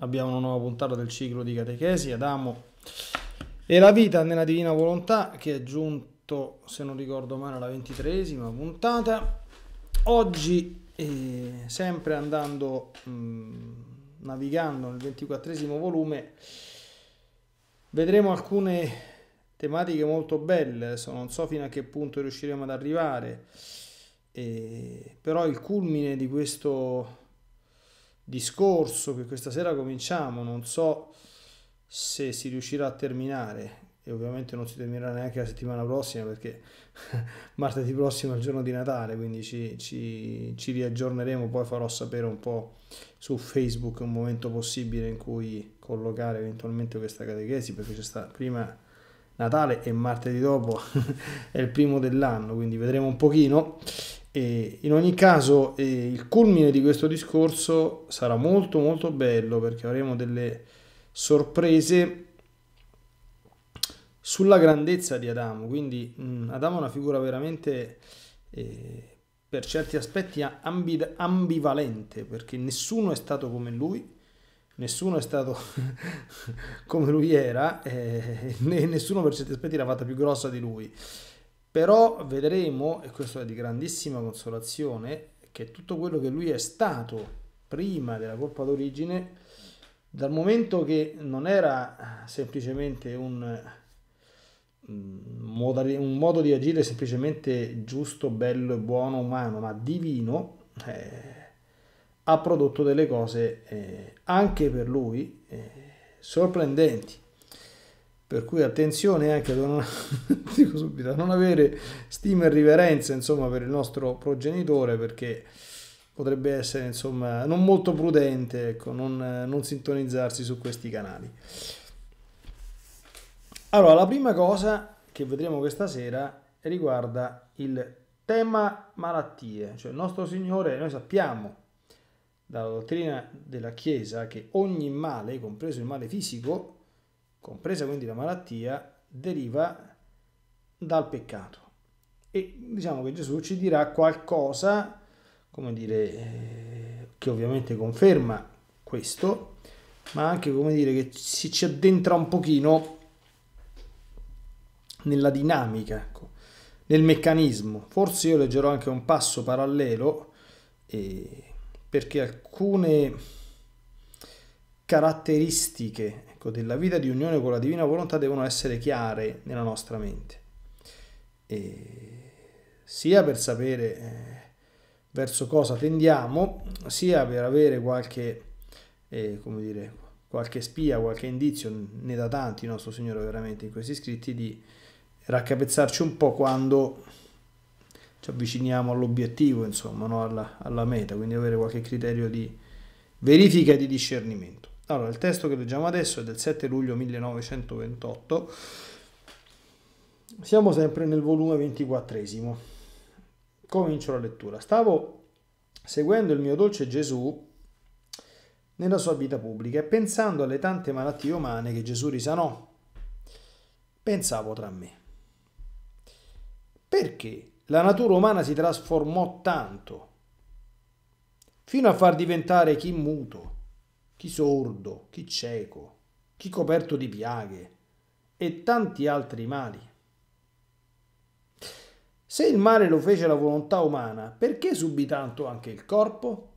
abbiamo una nuova puntata del ciclo di catechesi, Adamo e la vita nella divina volontà che è giunto, se non ricordo male, alla ventitreesima puntata. Oggi, eh, sempre andando, mh, mm, navigando nel ventiquattresimo volume, vedremo alcune tematiche molto belle, adesso non so fino a che punto riusciremo ad arrivare, eh, però il culmine di questo discorso che questa sera cominciamo, non so se si riuscirà a terminare e ovviamente non si terminerà neanche la settimana prossima perché martedì prossimo è il giorno di Natale, quindi ci, ci, ci riaggiorneremo, poi farò sapere un po' su Facebook un momento possibile in cui collocare eventualmente questa catechesi perché c'è stata prima Natale e martedì dopo è il primo dell'anno, quindi vedremo un pochino. E in ogni caso eh, il culmine di questo discorso sarà molto molto bello perché avremo delle sorprese sulla grandezza di Adamo, quindi mh, mm, Adamo è una figura veramente eh, per certi aspetti ambi ambivalente perché nessuno è stato come lui, nessuno è stato come lui era eh, e nessuno per certi aspetti era fatta più grossa di lui però vedremo, e questo è di grandissima consolazione, che tutto quello che lui è stato prima della colpa d'origine, dal momento che non era semplicemente un, mm, un modo di agire semplicemente giusto, bello e buono, umano, ma divino, eh, ha prodotto delle cose eh, anche per lui eh, sorprendenti per cui attenzione anche a non, subito, a non avere stima e riverenza insomma, per il nostro progenitore perché potrebbe essere insomma, non molto prudente ecco, non, non sintonizzarsi su questi canali. Allora, la prima cosa che vedremo questa sera riguarda il tema malattie, cioè il nostro Signore, noi sappiamo dalla dottrina della Chiesa che ogni male, compreso il male fisico, compresa quindi la malattia, deriva dal peccato. E diciamo che Gesù ci dirà qualcosa, come dire, eh, che ovviamente conferma questo, ma anche come dire che si ci addentra un pochino nella dinamica, ecco, nel meccanismo. Forse io leggerò anche un passo parallelo eh, perché alcune caratteristiche della vita di unione con la divina volontà devono essere chiare nella nostra mente. E sia per sapere eh, verso cosa tendiamo, sia per avere qualche, eh, come dire, qualche spia, qualche indizio, ne da tanti il nostro Signore veramente in questi scritti, di raccapezzarci un po' quando ci avviciniamo all'obiettivo, insomma, no? alla, alla meta, quindi avere qualche criterio di verifica e di discernimento. Allora, il testo che leggiamo adesso è del 7 luglio 1928. Siamo sempre nel volume 24. Comincio la lettura. Stavo seguendo il mio dolce Gesù nella sua vita pubblica e pensando alle tante malattie umane che Gesù risanò. Pensavo tra me. Perché la natura umana si trasformò tanto fino a far diventare chi muto, chi sordo, chi cieco, chi coperto di piaghe e tanti altri mali. Se il male lo fece la volontà umana, perché subì tanto anche il corpo?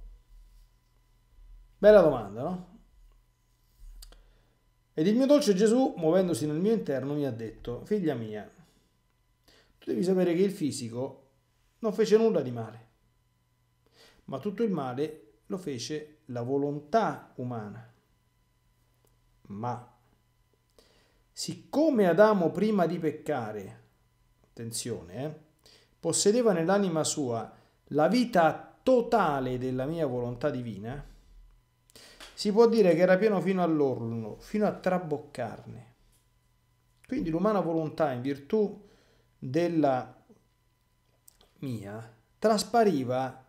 Bella domanda, no? Ed il mio dolce Gesù, muovendosi nel mio interno, mi ha detto, figlia mia, tu devi sapere che il fisico non fece nulla di male, ma tutto il male lo fece la volontà umana. Ma siccome Adamo prima di peccare, attenzione, eh, possedeva nell'anima sua la vita totale della mia volontà divina, si può dire che era pieno fino all'orlo, fino a traboccarne. Quindi l'umana volontà in virtù della mia traspariva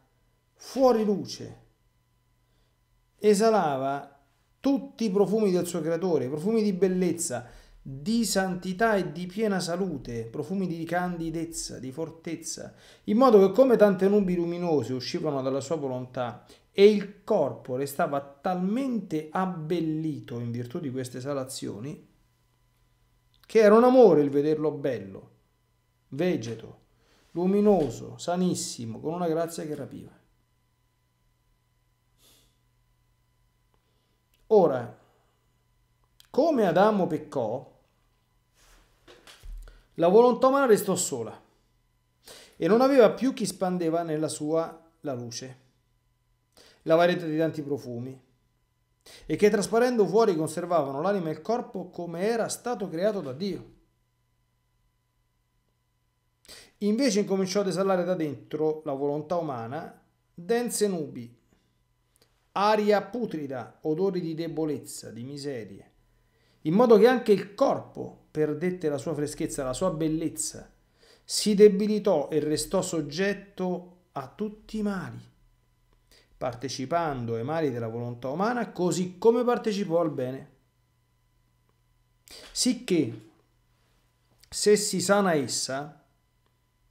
fuori luce esalava tutti i profumi del suo creatore, profumi di bellezza, di santità e di piena salute, profumi di candidezza, di fortezza, in modo che come tante nubi luminose uscivano dalla sua volontà e il corpo restava talmente abbellito in virtù di queste esalazioni che era un amore il vederlo bello, vegeto, luminoso, sanissimo, con una grazia che rapiva. Ora, come Adamo peccò, la volontà umana restò sola e non aveva più chi spandeva nella sua la luce, la varietà di tanti profumi, e che trasparendo fuori conservavano l'anima e il corpo come era stato creato da Dio. Invece incominciò ad desalare da dentro la volontà umana dense nubi aria putrida, odori di debolezza, di miserie, in modo che anche il corpo perdette la sua freschezza, la sua bellezza, si debilitò e restò soggetto a tutti i mali, partecipando ai mali della volontà umana così come partecipò al bene. Sicché, se si sana essa,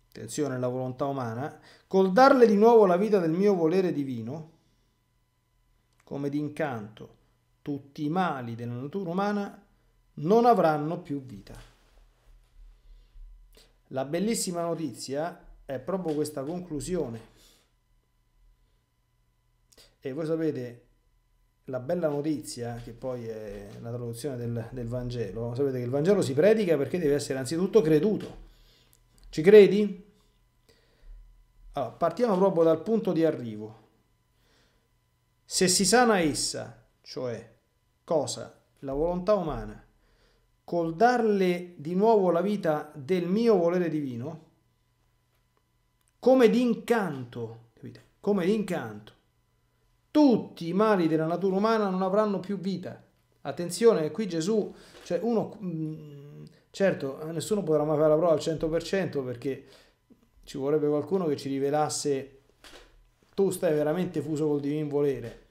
attenzione alla volontà umana, col darle di nuovo la vita del mio volere divino, come d'incanto tutti i mali della natura umana non avranno più vita. La bellissima notizia è proprio questa conclusione. E voi sapete, la bella notizia, che poi è la traduzione del, del Vangelo, sapete che il Vangelo si predica perché deve essere anzitutto creduto. Ci credi? Allora, partiamo proprio dal punto di arrivo. Se si sana essa, cioè cosa? La volontà umana, col darle di nuovo la vita del mio volere divino, come d'incanto, capite? Come d'incanto. Tutti i mali della natura umana non avranno più vita. Attenzione, qui Gesù, cioè uno, mm, certo, nessuno potrà mai fare la prova al 100% perché ci vorrebbe qualcuno che ci rivelasse tu stai veramente fuso col divin volere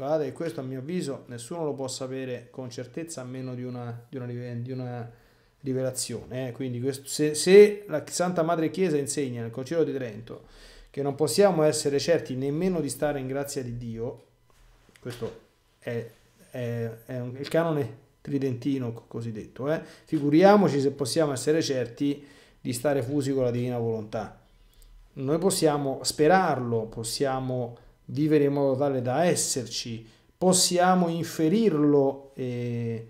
Guardate, questo a mio avviso nessuno lo può sapere con certezza a meno di una, di una, di una rivelazione. Eh? Quindi questo, se, se, la Santa Madre Chiesa insegna nel Concilio di Trento che non possiamo essere certi nemmeno di stare in grazia di Dio, questo è, è, è un, il canone tridentino cosiddetto, eh? figuriamoci se possiamo essere certi di stare fusi con la divina volontà. Noi possiamo sperarlo, possiamo vivere in modo tale da esserci, possiamo inferirlo eh,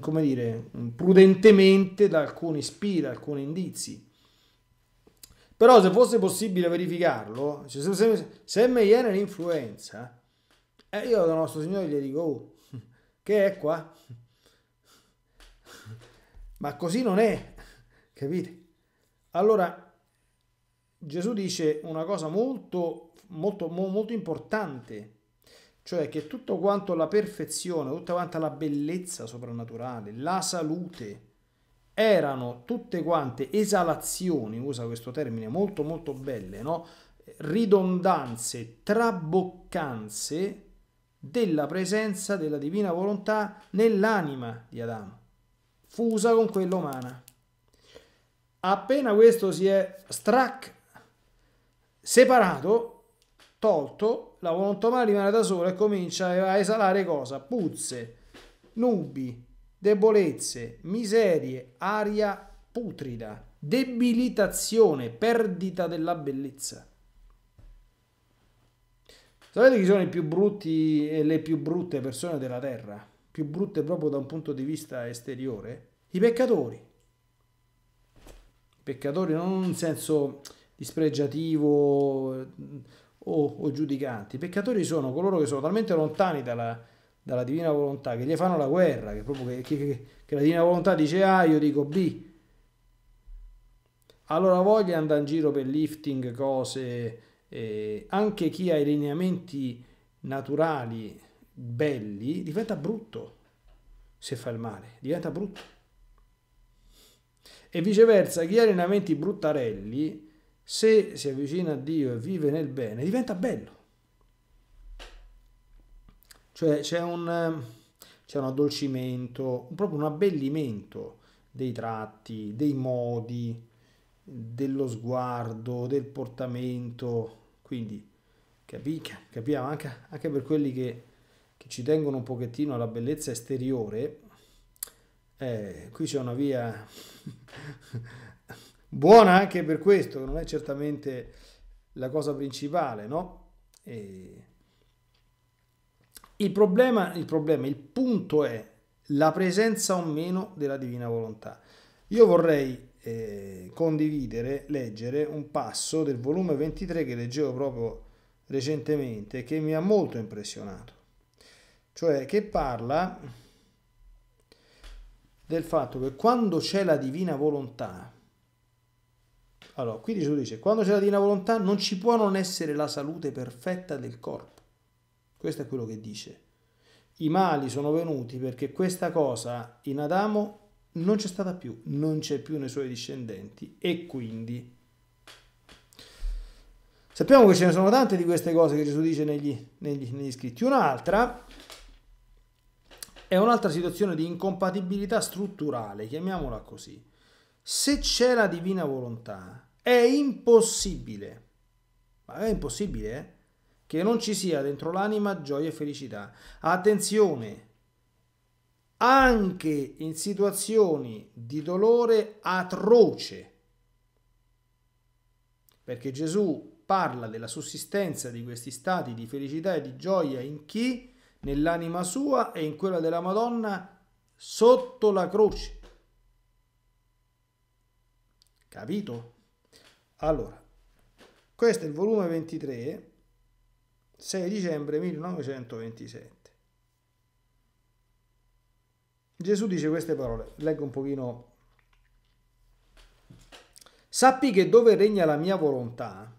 come dire, prudentemente da alcuni spiri, da alcuni indizi. Però se fosse possibile verificarlo, cioè se, se, se me viene l'influenza, eh, io da nostro Signore gli dico, oh, che è qua? Ma così non è, capite? Allora Gesù dice una cosa molto molto, molto importante, cioè che tutto quanto la perfezione, tutta quanta la bellezza soprannaturale, la salute, erano tutte quante esalazioni, usa questo termine, molto molto belle, no? ridondanze, traboccanze della presenza della divina volontà nell'anima di Adamo, fusa con quella umana. Appena questo si è strac separato, tolto, la volontà rimane da sola e comincia a esalare cosa? Puzze, nubi, debolezze, miserie, aria putrida, debilitazione, perdita della bellezza. Sapete chi sono i più brutti e le più brutte persone della terra? Più brutte proprio da un punto di vista esteriore? I peccatori. I peccatori non in senso dispregiativo o, o, giudicanti. I peccatori sono coloro che sono talmente lontani dalla, dalla divina volontà che gli fanno la guerra, che, proprio che, che, che la divina volontà dice A, ah, io dico B. Allora voglia andare in giro per lifting, cose, eh, anche chi ha i lineamenti naturali belli diventa brutto se fa il male, diventa brutto. E viceversa, chi ha allenamenti bruttarelli se si avvicina a Dio e vive nel bene, diventa bello. Cioè c'è un, c'è un addolcimento, proprio un abbellimento dei tratti, dei modi, dello sguardo, del portamento. Quindi capi, capiamo anche, anche, per quelli che, che ci tengono un pochettino alla bellezza esteriore, eh, qui c'è una via buona anche per questo, non è certamente la cosa principale, no? E... Il, problema, il problema, il punto è la presenza o meno della divina volontà. Io vorrei eh, condividere, leggere un passo del volume 23 che leggevo proprio recentemente che mi ha molto impressionato, cioè che parla del fatto che quando c'è la divina volontà, allora, qui Gesù dice, quando c'è la divina volontà non ci può non essere la salute perfetta del corpo. Questo è quello che dice. I mali sono venuti perché questa cosa in Adamo non c'è stata più, non c'è più nei suoi discendenti e quindi... Sappiamo che ce ne sono tante di queste cose che Gesù dice negli, negli, negli scritti. Un'altra è un'altra situazione di incompatibilità strutturale, chiamiamola così. Se c'è la divina volontà, è impossibile, ma è impossibile eh? che non ci sia dentro l'anima gioia e felicità. Attenzione, anche in situazioni di dolore atroce, perché Gesù parla della sussistenza di questi stati di felicità e di gioia in chi nell'anima sua e in quella della Madonna sotto la croce. Capito? Allora, questo è il volume 23, 6 dicembre 1927. Gesù dice queste parole, leggo un pochino. Sappi che dove regna la mia volontà,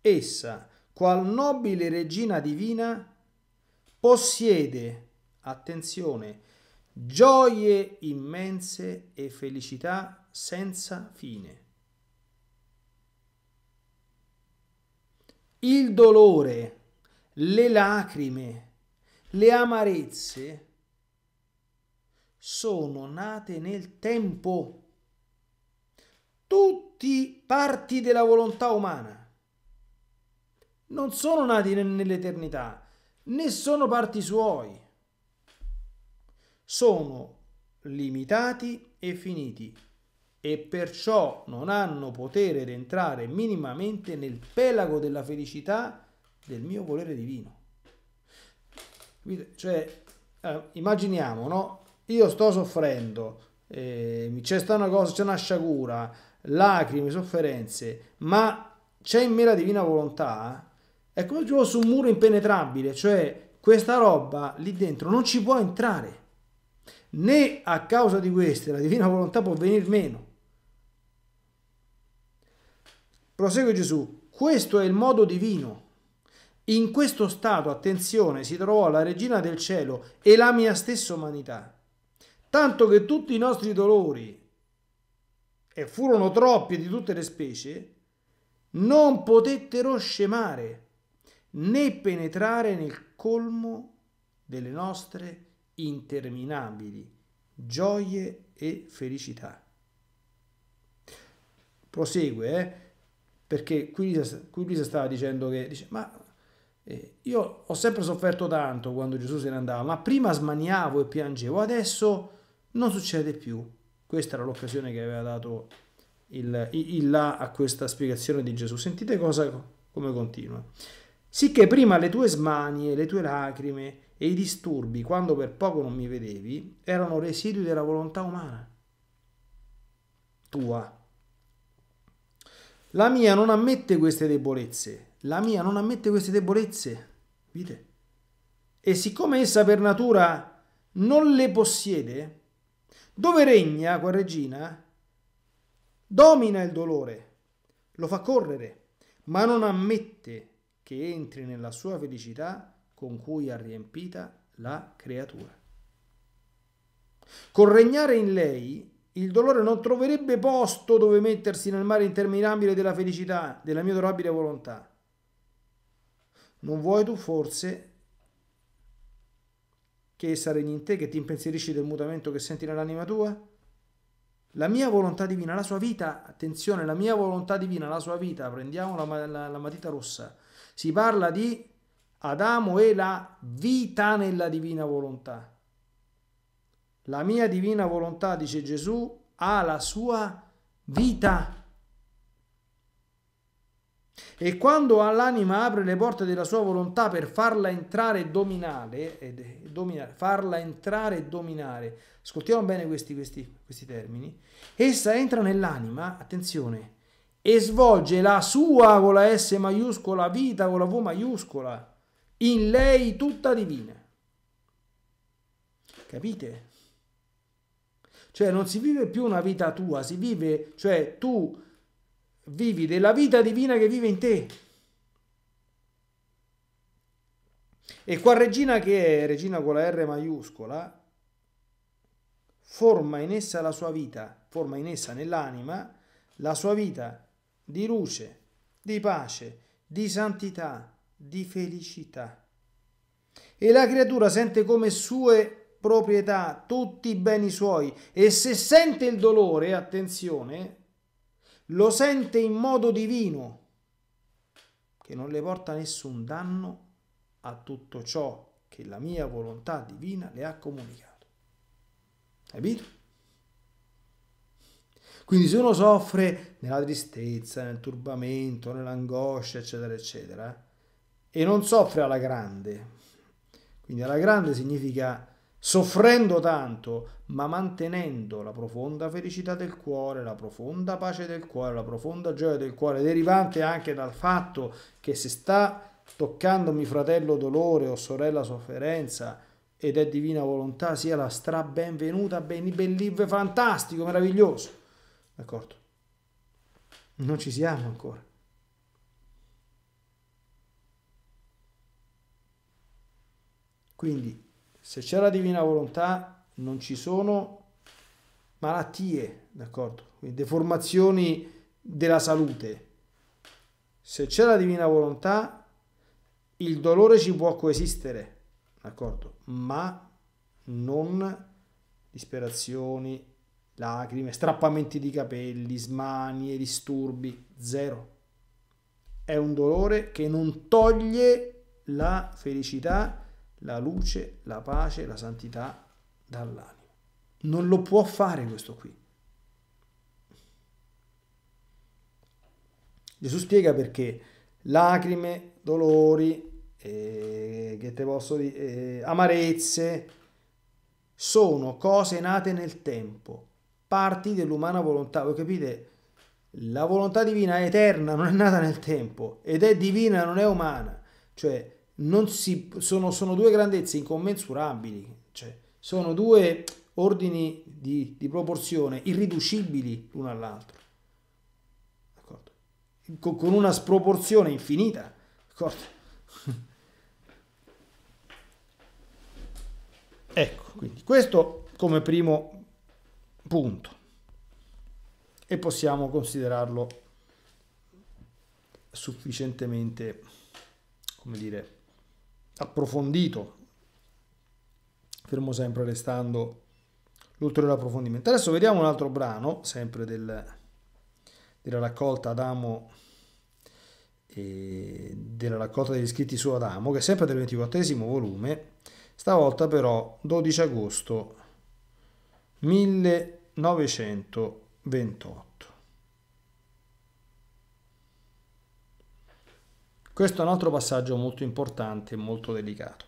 essa, qual nobile regina divina, possiede, attenzione, gioie immense e felicità senza fine. il dolore, le lacrime, le amarezze sono nate nel tempo. Tutti parti della volontà umana. Non sono nati nell'eternità, né sono parti suoi. Sono limitati e finiti e perciò non hanno potere di entrare minimamente nel pelago della felicità del mio volere divino. Cioè, eh, immaginiamo, no? Io sto soffrendo, eh, c'è una cosa, c'è una sciagura, lacrime, sofferenze, ma c'è in me la divina volontà, eh? è come giù fosse un muro impenetrabile, cioè questa roba lì dentro non ci può entrare, né a causa di queste la divina volontà può venir meno Prosegue Gesù, questo è il modo divino. In questo stato, attenzione, si trovò la regina del cielo e la mia stessa umanità, tanto che tutti i nostri dolori, e furono troppi di tutte le specie, non potettero scemare né penetrare nel colmo delle nostre interminabili gioie e felicità. Prosegue, eh? perché qui Luisa stava dicendo che dice, ma eh, io ho sempre sofferto tanto quando Gesù se ne andava, ma prima smaniavo e piangevo, adesso non succede più. Questa era l'occasione che aveva dato il, il là a questa spiegazione di Gesù. Sentite cosa, come continua. Sicché prima le tue smanie, le tue lacrime e i disturbi, quando per poco non mi vedevi, erano residui della volontà umana tua la mia non ammette queste debolezze. La mia non ammette queste debolezze. Vite. E siccome essa per natura non le possiede, dove regna quella regina, domina il dolore, lo fa correre, ma non ammette che entri nella sua felicità con cui ha riempita la creatura. Col regnare in lei il dolore non troverebbe posto dove mettersi nel mare interminabile della felicità, della mia adorabile volontà. Non vuoi tu forse che essa regni in te, che ti impensierisci del mutamento che senti nell'anima tua? La mia volontà divina, la sua vita, attenzione, la mia volontà divina, la sua vita, prendiamo la, la, la matita rossa, si parla di Adamo e la vita nella divina volontà. La mia divina volontà, dice Gesù, ha la sua vita. E quando all'anima apre le porte della sua volontà per farla entrare e dominare, e dominare farla entrare e dominare, ascoltiamo bene questi, questi, questi termini, essa entra nell'anima, attenzione, e svolge la sua con la S maiuscola, vita con la V maiuscola, in lei tutta divina. Capite? Cioè non si vive più una vita tua, si vive, cioè tu vivi della vita divina che vive in te. E qua regina che è, regina con la R maiuscola, forma in essa la sua vita, forma in essa nell'anima la sua vita di luce, di pace, di santità, di felicità. E la creatura sente come sue proprietà, tutti i beni suoi e se sente il dolore, attenzione, lo sente in modo divino, che non le porta nessun danno a tutto ciò che la mia volontà divina le ha comunicato. Capito? Quindi se uno soffre nella tristezza, nel turbamento, nell'angoscia, eccetera, eccetera, e non soffre alla grande, quindi alla grande significa soffrendo tanto, ma mantenendo la profonda felicità del cuore, la profonda pace del cuore, la profonda gioia del cuore, derivante anche dal fatto che se sta toccandomi fratello dolore o sorella sofferenza ed è divina volontà, sia la stra benvenuta, benibellive, fantastico, meraviglioso. D'accordo? Non ci siamo ancora. Quindi se c'è la divina volontà non ci sono malattie, d'accordo? Quindi deformazioni della salute. Se c'è la divina volontà il dolore ci può coesistere, d'accordo? Ma non disperazioni, lacrime, strappamenti di capelli, smanie, disturbi, zero. È un dolore che non toglie la felicità la luce, la pace, la santità dall'anima. Non lo può fare questo qui. Gesù spiega perché lacrime, dolori, eh, che te posso dire, eh, amarezze, sono cose nate nel tempo, parti dell'umana volontà. Voi capite? La volontà divina è eterna, non è nata nel tempo, ed è divina, non è umana. Cioè, non si, sono, sono due grandezze incommensurabili, cioè, sono due ordini di, di proporzione irriducibili l'uno all'altro, con, con una sproporzione infinita. D'accordo? Ecco, quindi questo come primo punto e possiamo considerarlo sufficientemente, come dire, approfondito, fermo sempre restando l'ulteriore approfondimento. Adesso vediamo un altro brano, sempre del, della raccolta Adamo, eh, della raccolta degli scritti su Adamo, che è sempre del 24 volume, stavolta però 12 agosto 1928. Questo è un altro passaggio molto importante e molto delicato.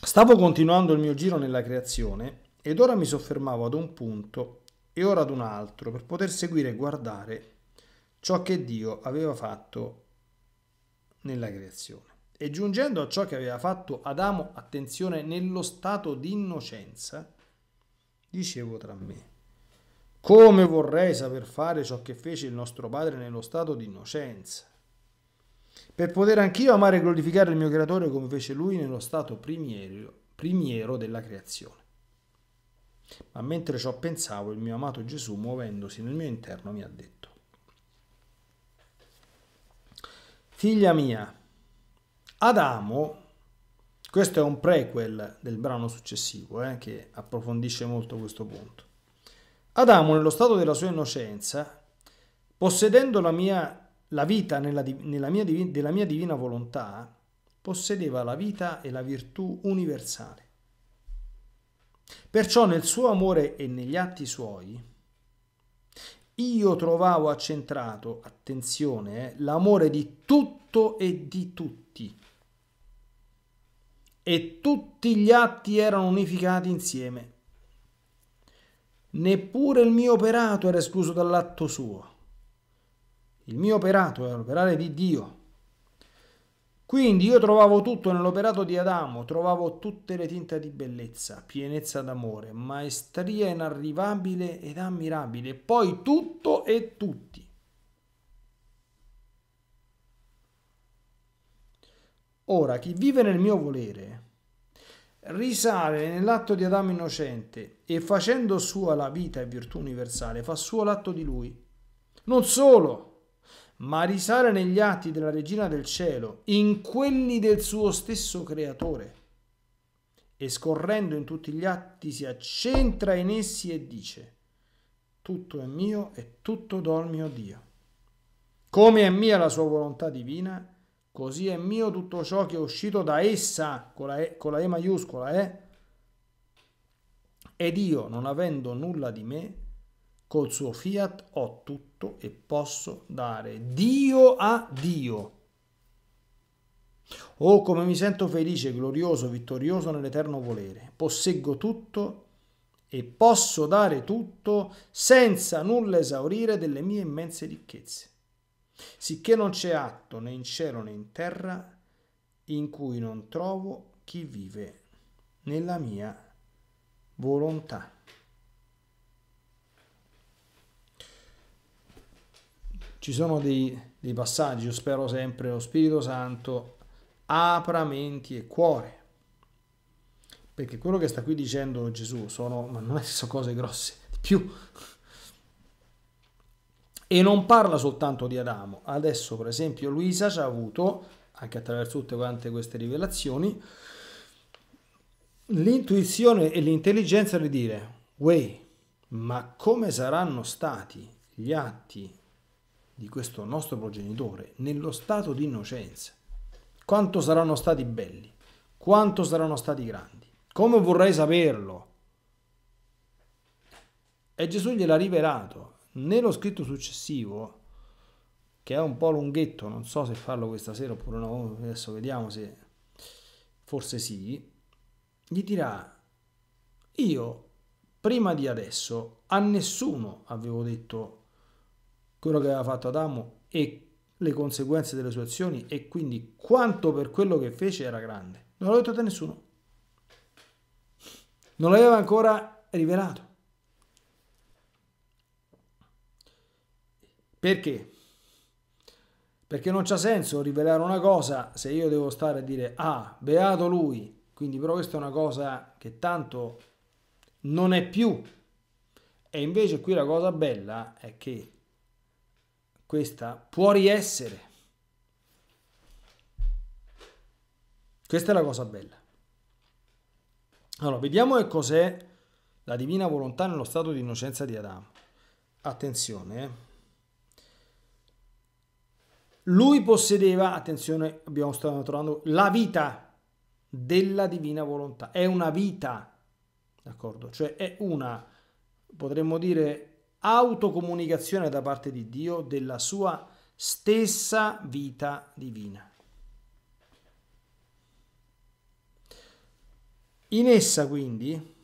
Stavo continuando il mio giro nella creazione ed ora mi soffermavo ad un punto e ora ad un altro per poter seguire e guardare ciò che Dio aveva fatto nella creazione. E giungendo a ciò che aveva fatto Adamo, attenzione, nello stato di innocenza, dicevo tra me. Come vorrei saper fare ciò che fece il nostro Padre nello stato di innocenza, per poter anch'io amare e glorificare il mio Creatore come fece Lui nello stato primiero, primiero della creazione. Ma mentre ciò pensavo, il mio amato Gesù, muovendosi nel mio interno, mi ha detto, Figlia mia, Adamo, questo è un prequel del brano successivo eh, che approfondisce molto questo punto. Adamo, nello stato della sua innocenza, possedendo la, mia, la vita nella, nella mia, della mia divina volontà, possedeva la vita e la virtù universale. Perciò nel suo amore e negli atti suoi, io trovavo accentrato, attenzione, eh, l'amore di tutto e di tutti. E tutti gli atti erano unificati insieme neppure il mio operato era escluso dall'atto suo. Il mio operato era l'operare di Dio. Quindi io trovavo tutto nell'operato di Adamo, trovavo tutte le tinte di bellezza, pienezza d'amore, maestria inarrivabile ed ammirabile, poi tutto e tutti. Ora, chi vive nel mio volere risale nell'atto di Adamo innocente e facendo sua la vita e virtù universale, fa suo l'atto di lui. Non solo, ma risale negli atti della regina del cielo, in quelli del suo stesso creatore. E scorrendo in tutti gli atti si accentra in essi e dice, tutto è mio e tutto do al mio Dio. Come è mia la sua volontà divina, Così è mio tutto ciò che è uscito da essa, con la E, con la e maiuscola, eh? Ed io, non avendo nulla di me, col suo fiat ho tutto e posso dare Dio a Dio. Oh, come mi sento felice, glorioso, vittorioso nell'eterno volere. Posseggo tutto e posso dare tutto senza nulla esaurire delle mie immense ricchezze sicché non c'è atto né in cielo né in terra in cui non trovo chi vive nella mia volontà. Ci sono dei, dei passaggi, io spero sempre lo Spirito Santo apra menti e cuore. Perché quello che sta qui dicendo Gesù sono, ma non sono cose grosse, di più e non parla soltanto di Adamo. Adesso, per esempio, Luisa ci ha avuto, anche attraverso tutte quante queste rivelazioni, l'intuizione e l'intelligenza di dire, Wey, ma come saranno stati gli atti di questo nostro progenitore nello stato di innocenza? Quanto saranno stati belli? Quanto saranno stati grandi? Come vorrei saperlo? E Gesù gliel'ha rivelato, nello scritto successivo, che è un po' lunghetto, non so se farlo questa sera oppure no, adesso vediamo se forse sì, gli dirà, io prima di adesso a nessuno avevo detto quello che aveva fatto Adamo e le conseguenze delle sue azioni e quindi quanto per quello che fece era grande. Non l'ho detto a nessuno. Non l'aveva ancora rivelato. Perché? Perché non c'ha senso rivelare una cosa se io devo stare a dire ah, beato lui. Quindi però questa è una cosa che tanto non è più. E invece qui la cosa bella è che questa può riessere. Questa è la cosa bella. Allora, vediamo che cos'è la divina volontà nello stato di innocenza di Adamo. Attenzione, eh. Lui possedeva, attenzione, abbiamo stato trovando la vita della divina volontà. È una vita, d'accordo? Cioè è una, potremmo dire, autocomunicazione da parte di Dio della sua stessa vita divina. In essa quindi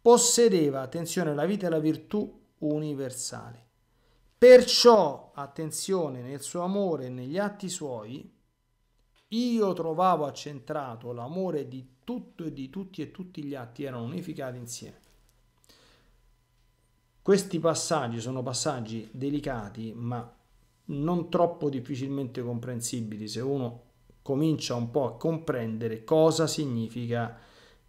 possedeva, attenzione, la vita e la virtù universali. Perciò, attenzione, nel suo amore e negli atti suoi, io trovavo accentrato l'amore di tutto e di tutti e tutti gli atti erano unificati insieme. Questi passaggi sono passaggi delicati, ma non troppo difficilmente comprensibili se uno comincia un po' a comprendere cosa significa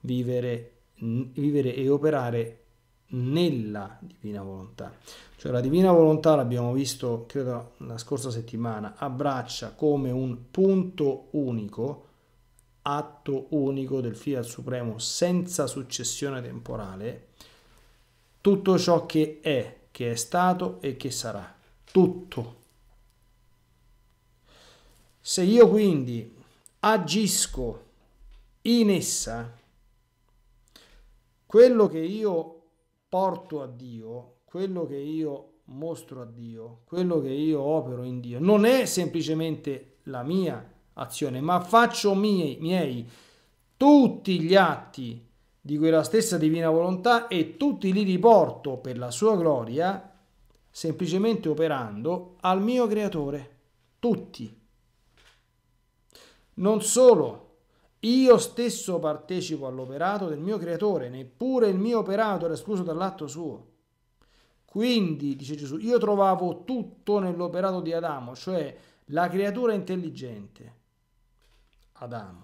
vivere, vivere e operare nella divina volontà. Cioè la divina volontà, l'abbiamo visto credo la scorsa settimana, abbraccia come un punto unico, atto unico del Fiat Supremo senza successione temporale, tutto ciò che è, che è stato e che sarà. Tutto. Se io quindi agisco in essa, quello che io porto a Dio, quello che io mostro a Dio, quello che io opero in Dio, non è semplicemente la mia azione, ma faccio miei, miei tutti gli atti di quella stessa divina volontà e tutti li riporto per la sua gloria, semplicemente operando al mio creatore, tutti. Non solo io stesso partecipo all'operato del mio creatore, neppure il mio operato era escluso dall'atto suo. Quindi, dice Gesù, io trovavo tutto nell'operato di Adamo, cioè la creatura intelligente, Adamo,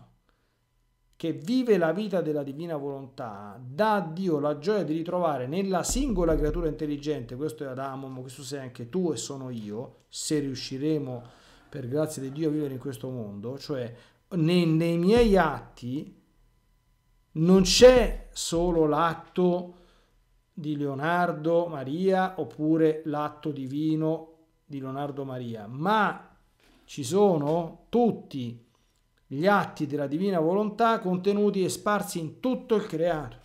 che vive la vita della divina volontà, dà a Dio la gioia di ritrovare nella singola creatura intelligente, questo è Adamo, ma questo sei anche tu e sono io, se riusciremo per grazia di Dio a vivere in questo mondo, cioè nei, nei miei atti non c'è solo l'atto di Leonardo Maria oppure l'atto divino di Leonardo Maria, ma ci sono tutti gli atti della divina volontà contenuti e sparsi in tutto il creato.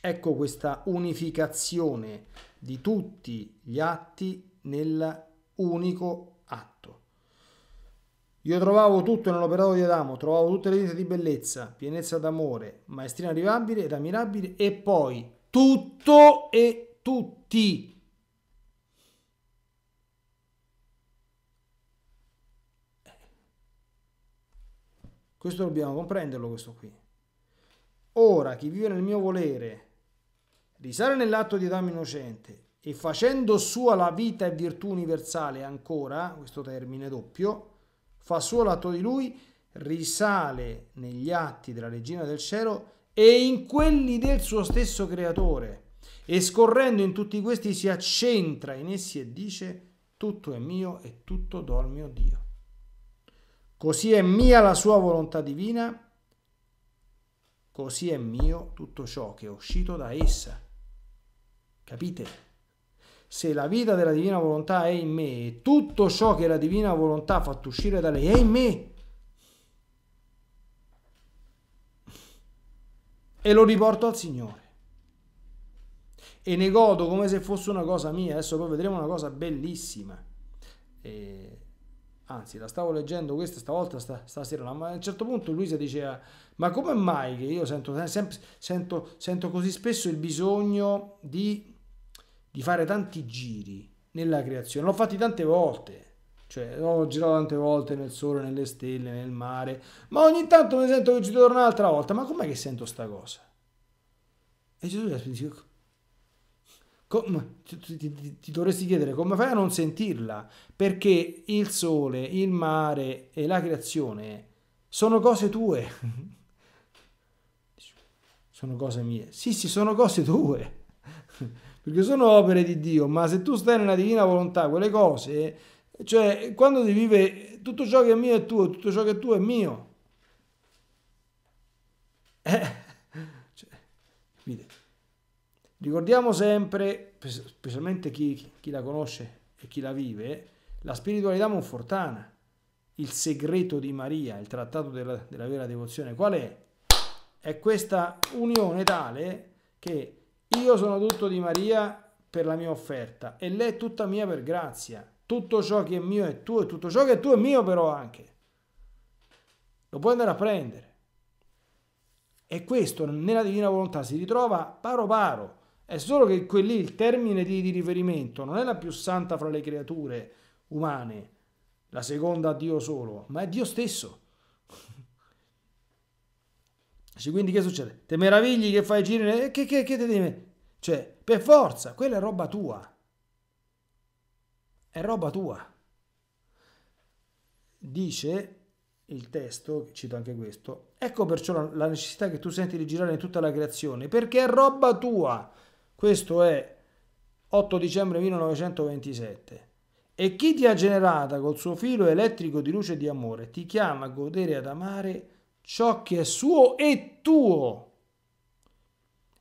Ecco questa unificazione di tutti gli atti nell'unico atto. Io trovavo tutto nell'operato di Adamo, trovavo tutte le dita di bellezza, pienezza d'amore, maestria inarrivabile ed ammirabile e poi tutto e tutti. Eh. Questo dobbiamo comprenderlo, questo qui. Ora chi vive nel mio volere risale nell'atto di Adamo innocente e facendo sua la vita e virtù universale ancora, questo termine doppio, fa Fasuolo l'atto di lui risale negli atti della regina del cielo e in quelli del suo stesso creatore e scorrendo in tutti questi si accentra in essi e dice tutto è mio e tutto do al mio Dio. Così è mia la sua volontà divina, così è mio tutto ciò che è uscito da essa. Capite? se la vita della divina volontà è in me e tutto ciò che la divina volontà ha fatto uscire da lei è in me, e lo riporto al Signore. E ne godo come se fosse una cosa mia. Adesso poi vedremo una cosa bellissima. E, anzi, la stavo leggendo questa stavolta, sta, stasera, ma a un certo punto Luisa diceva, ma come mai che io sento, sempre, sento, sento così spesso il bisogno di di fare tanti giri nella creazione. L'ho fatti tante volte, cioè ho girato tante volte nel sole, nelle stelle, nel mare, ma ogni tanto mi sento che ci torno un'altra volta. Ma com'è che sento sta cosa? E Gesù gli dice, come, ti, ti, ti, dovresti chiedere come fai a non sentirla? Perché il sole, il mare e la creazione sono cose tue. sono cose mie. Sì, sì, sono cose tue perché sono opere di Dio, ma se tu stai nella divina volontà, quelle cose, cioè quando si vive tutto ciò che è mio è tuo, tutto ciò che è tuo è mio. Eh, cioè, ricordiamo sempre, specialmente chi, chi la conosce e chi la vive, la spiritualità monfortana, il segreto di Maria, il trattato della, della vera devozione, qual è? È questa unione tale che io sono tutto di Maria per la mia offerta e lei è tutta mia per grazia. Tutto ciò che è mio è tuo e tutto ciò che è tuo è mio però anche. Lo puoi andare a prendere. E questo nella divina volontà si ritrova paro paro. È solo che quelli il termine di, di riferimento non è la più santa fra le creature umane, la seconda a Dio solo, ma è Dio stesso. Quindi che succede? Te meravigli che fai giri? Eh, che, che, che te devi... Cioè, per forza, quella è roba tua. È roba tua. Dice il testo, cito anche questo, ecco perciò la necessità che tu senti di girare in tutta la creazione, perché è roba tua. Questo è 8 dicembre 1927. E chi ti ha generata col suo filo elettrico di luce e di amore ti chiama a godere e ad amare ciò che è suo e tuo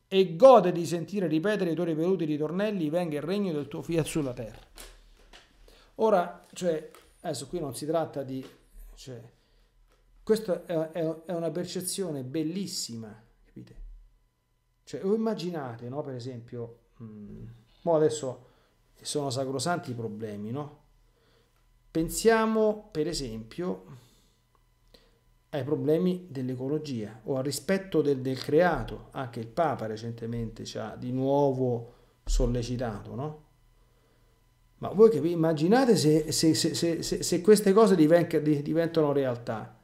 e gode di sentire ripetere i tuoi ripetuti ritornelli, venga il regno del tuo fiat sulla terra. Ora, cioè, adesso qui non si tratta di... Cioè, questa è, una percezione bellissima, capite? Cioè, o immaginate, no? Per esempio, mh, mm, adesso sono sacrosanti i problemi, no? Pensiamo, per esempio, ai problemi dell'ecologia o al rispetto del, del creato, anche il Papa recentemente ci ha di nuovo sollecitato, no? Ma voi che vi immaginate se, se, se, se queste cose diventano realtà.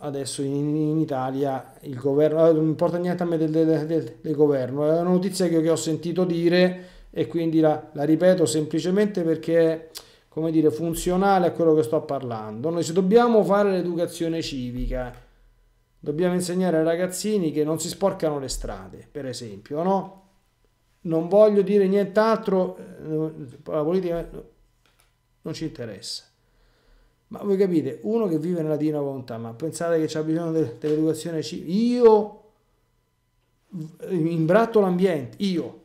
Adesso in, in, Italia il governo, eh, non importa niente a me del, del, del, del governo, è una notizia che, che, ho sentito dire e quindi la, la ripeto semplicemente perché come dire, funzionale a quello che sto parlando. Noi se dobbiamo fare l'educazione civica, dobbiamo insegnare ai ragazzini che non si sporcano le strade, per esempio, no? Non voglio dire nient'altro, eh, la politica non ci interessa. Ma voi capite, uno che vive nella Dina Volontà, ma pensate che c'è bisogno dell'educazione civica? Io imbratto l'ambiente, io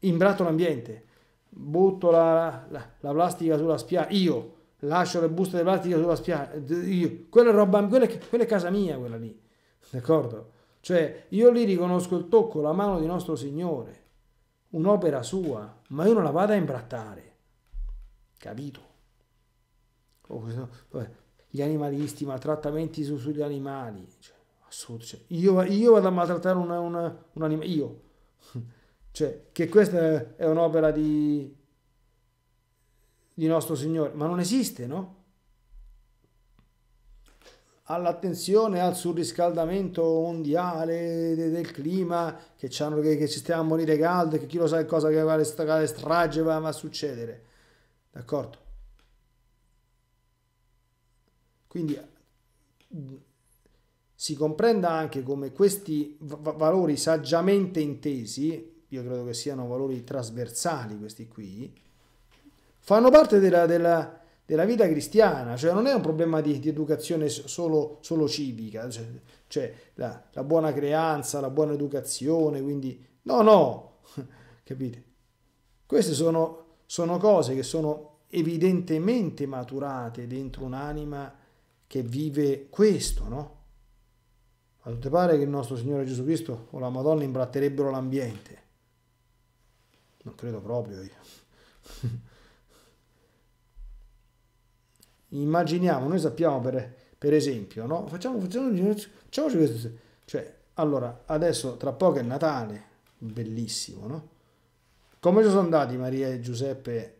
imbratto l'ambiente butto la, la, la plastica sulla spiaggia, io lascio le buste di plastica sulla spiaggia, io, quella è roba, quella quella è casa mia quella lì, d'accordo? Cioè io lì riconosco il tocco, la mano di nostro Signore, un'opera sua, ma io non la vado a imbrattare, capito? Oh, gli animalisti, maltrattamenti su, sugli animali, cioè, assurdo, cioè, io, io, vado a maltrattare una, una, un animale, io cioè, che questa è un'opera di, di nostro Signore, ma non esiste, no? all'attenzione al surriscaldamento mondiale del clima, che, che, che, ci stiamo a morire caldo, che chi lo sa che cosa che vale strage, strage va, a succedere. D'accordo? Quindi si comprenda anche come questi valori saggiamente intesi io credo che siano valori trasversali questi qui, fanno parte della, della, della vita cristiana, cioè non è un problema di, di educazione solo, solo civica, cioè, cioè la, la, buona creanza, la buona educazione, quindi no, no, capite? Queste sono, sono cose che sono evidentemente maturate dentro un'anima che vive questo, no? A tutte pare che il nostro Signore Gesù Cristo o la Madonna imbratterebbero l'ambiente. Non credo proprio io. Immaginiamo, noi sappiamo per, per esempio, no? Facciamo, facciamoci questo. Cioè, allora, adesso tra poco è Natale, bellissimo, no? Come sono andati Maria e Giuseppe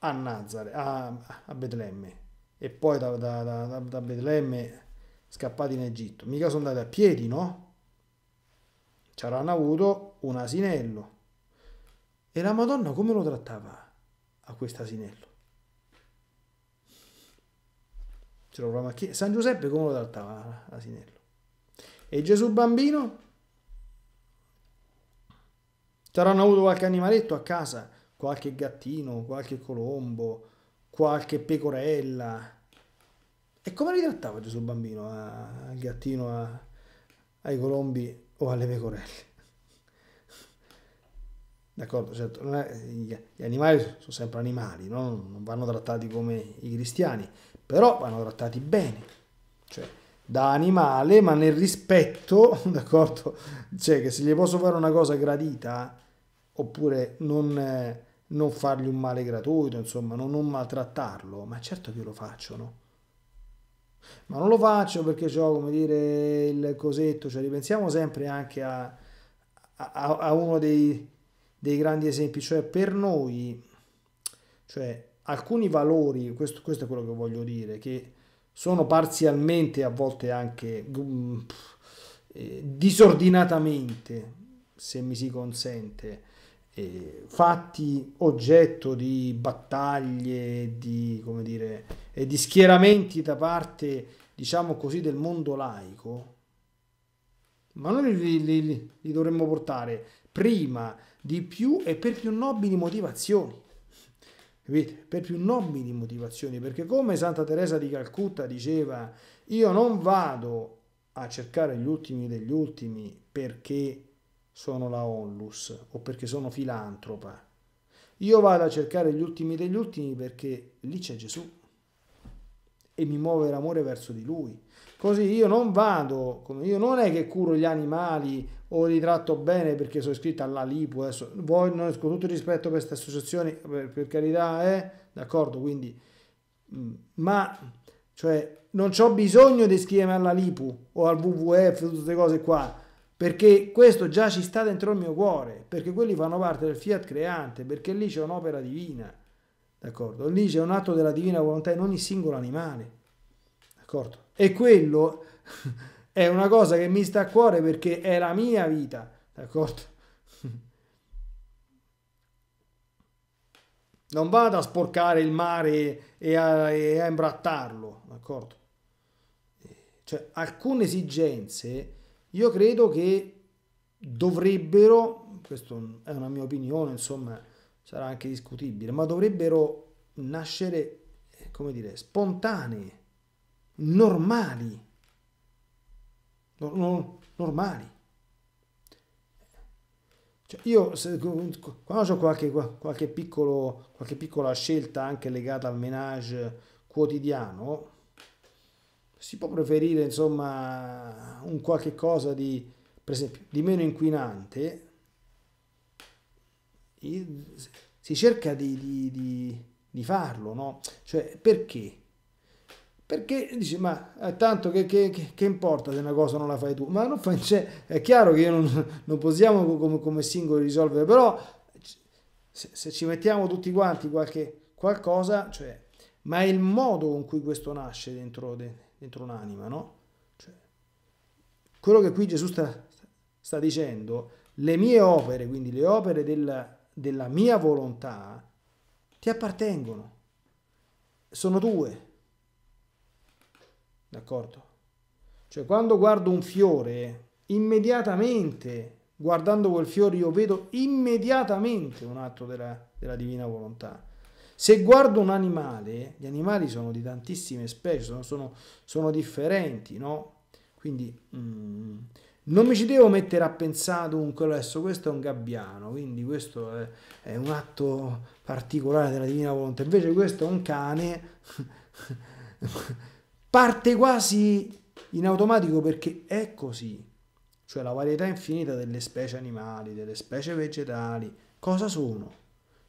a Nazare, a, a Betlemme, e poi da, da, da, da Betlemme scappati in Egitto? Mica sono andati a piedi, no? Ci avranno avuto un asinello e la Madonna come lo trattava a quest'asinello? Ce lo proviamo a chiedere. San Giuseppe come lo trattava l'asinello? E Gesù bambino? Ci avranno avuto qualche animaletto a casa, qualche gattino, qualche colombo, qualche pecorella. E come li trattava Gesù bambino al gattino, a, ai colombi o alle pecorelle? D'accordo, certo, gli animali sono sempre animali, no? non vanno trattati come i cristiani, però vanno trattati bene, cioè da animale, ma nel rispetto, d'accordo? Cioè che se gli posso fare una cosa gradita, oppure non, non fargli un male gratuito, insomma, non, non, maltrattarlo, ma certo che lo faccio, no? Ma non lo faccio perché ho, come dire, il cosetto, cioè ripensiamo sempre anche a, a, a uno dei dei grandi esempi, cioè per noi, cioè alcuni valori, questo, questo è quello che voglio dire, che sono parzialmente, a volte anche um, eh, disordinatamente, se mi si consente, eh, fatti oggetto di battaglie di, come dire, e di schieramenti da parte, diciamo così, del mondo laico, ma noi li, li, li dovremmo portare prima di più e per più nobili motivazioni. Capite? Per più nobili motivazioni, perché come Santa Teresa di Calcutta diceva, io non vado a cercare gli ultimi degli ultimi perché sono la onlus o perché sono filantropa. Io vado a cercare gli ultimi degli ultimi perché lì c'è Gesù e mi muove l'amore verso di lui. Così io non vado, come io non è che curo gli animali o li tratto bene perché sono iscritta alla Lipu, adesso voi non con tutto il rispetto per queste associazioni, per, per carità, eh, d'accordo, quindi, mm, ma, cioè, non ho bisogno di iscrivermi alla Lipu o al WWF, tutte queste cose qua, perché questo già ci sta dentro il mio cuore, perché quelli fanno parte del fiat creante, perché lì c'è un'opera divina, d'accordo? Lì c'è un atto della divina volontà in ogni singolo animale, d'accordo? E quello... È una cosa che mi sta a cuore perché è la mia vita, d'accordo? Non vado a sporcare il mare e a, e a imbrattarlo, d'accordo? Cioè, alcune esigenze io credo che dovrebbero, questa è una mia opinione, insomma, sarà anche discutibile, ma dovrebbero nascere, come dire, spontanee, normali normali. Cioè io se, quando ho qualche, qualche, piccolo, qualche piccola scelta anche legata al menage quotidiano, si può preferire insomma un qualche cosa di, per esempio, di meno inquinante, si cerca di, di, di, di farlo, no? Cioè perché? Perché dici, ma eh, tanto che, che, che, importa se una cosa non la fai tu? Ma non fa, cioè, è chiaro che non, non, possiamo come, come singoli risolvere, però se, se, ci mettiamo tutti quanti qualche, qualcosa, cioè, ma è il modo con cui questo nasce dentro, dentro un'anima, no? Cioè, quello che qui Gesù sta, sta dicendo, le mie opere, quindi le opere della, della mia volontà, ti appartengono, sono tue D'accordo? Cioè quando guardo un fiore, immediatamente, guardando quel fiore, io vedo immediatamente un atto della, della divina volontà. Se guardo un animale, gli animali sono di tantissime specie, sono, sono, sono differenti, no? Quindi mm, non mi ci devo mettere a pensare, dunque adesso questo è un gabbiano, quindi questo è, è un atto particolare della divina volontà, invece questo è un cane. parte quasi in automatico perché è così. Cioè la varietà infinita delle specie animali, delle specie vegetali, cosa sono?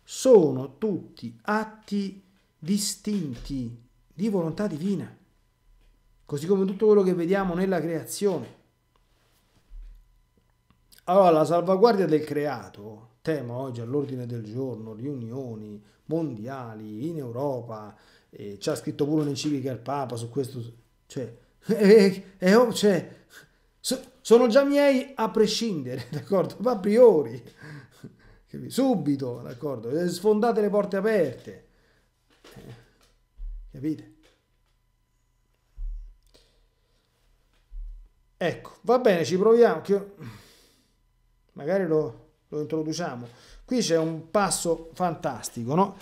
Sono tutti atti distinti di volontà divina, così come tutto quello che vediamo nella creazione. Allora, la salvaguardia del creato, tema oggi all'ordine del giorno, riunioni mondiali in Europa, eh, c'ha scritto pure un'enciclica al Papa su questo, cioè, eh, eh, cioè so, sono già miei a prescindere, d'accordo? a priori, subito, d'accordo? Eh, sfondate le porte aperte, eh, capite? Ecco, va bene, ci proviamo, che magari lo, lo introduciamo. Qui c'è un passo fantastico, no?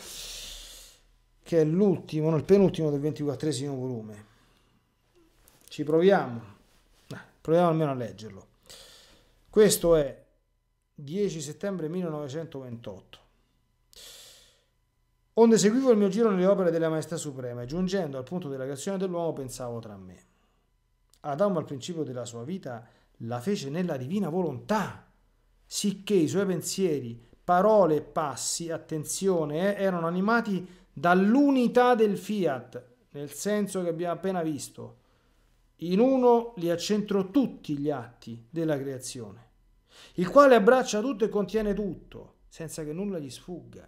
che è l'ultimo, no, il penultimo del ventiquattresimo volume. Ci proviamo, proviamo almeno a leggerlo. Questo è 10 settembre 1928. Onde seguivo il mio giro nelle opere della Maestà Suprema e giungendo al punto della creazione dell'uomo pensavo tra me. Adamo al principio della sua vita la fece nella divina volontà, sicché i suoi pensieri, parole e passi, attenzione, eh, erano animati dall'unità del fiat, nel senso che abbiamo appena visto, in uno li accentro tutti gli atti della creazione, il quale abbraccia tutto e contiene tutto, senza che nulla gli sfugga.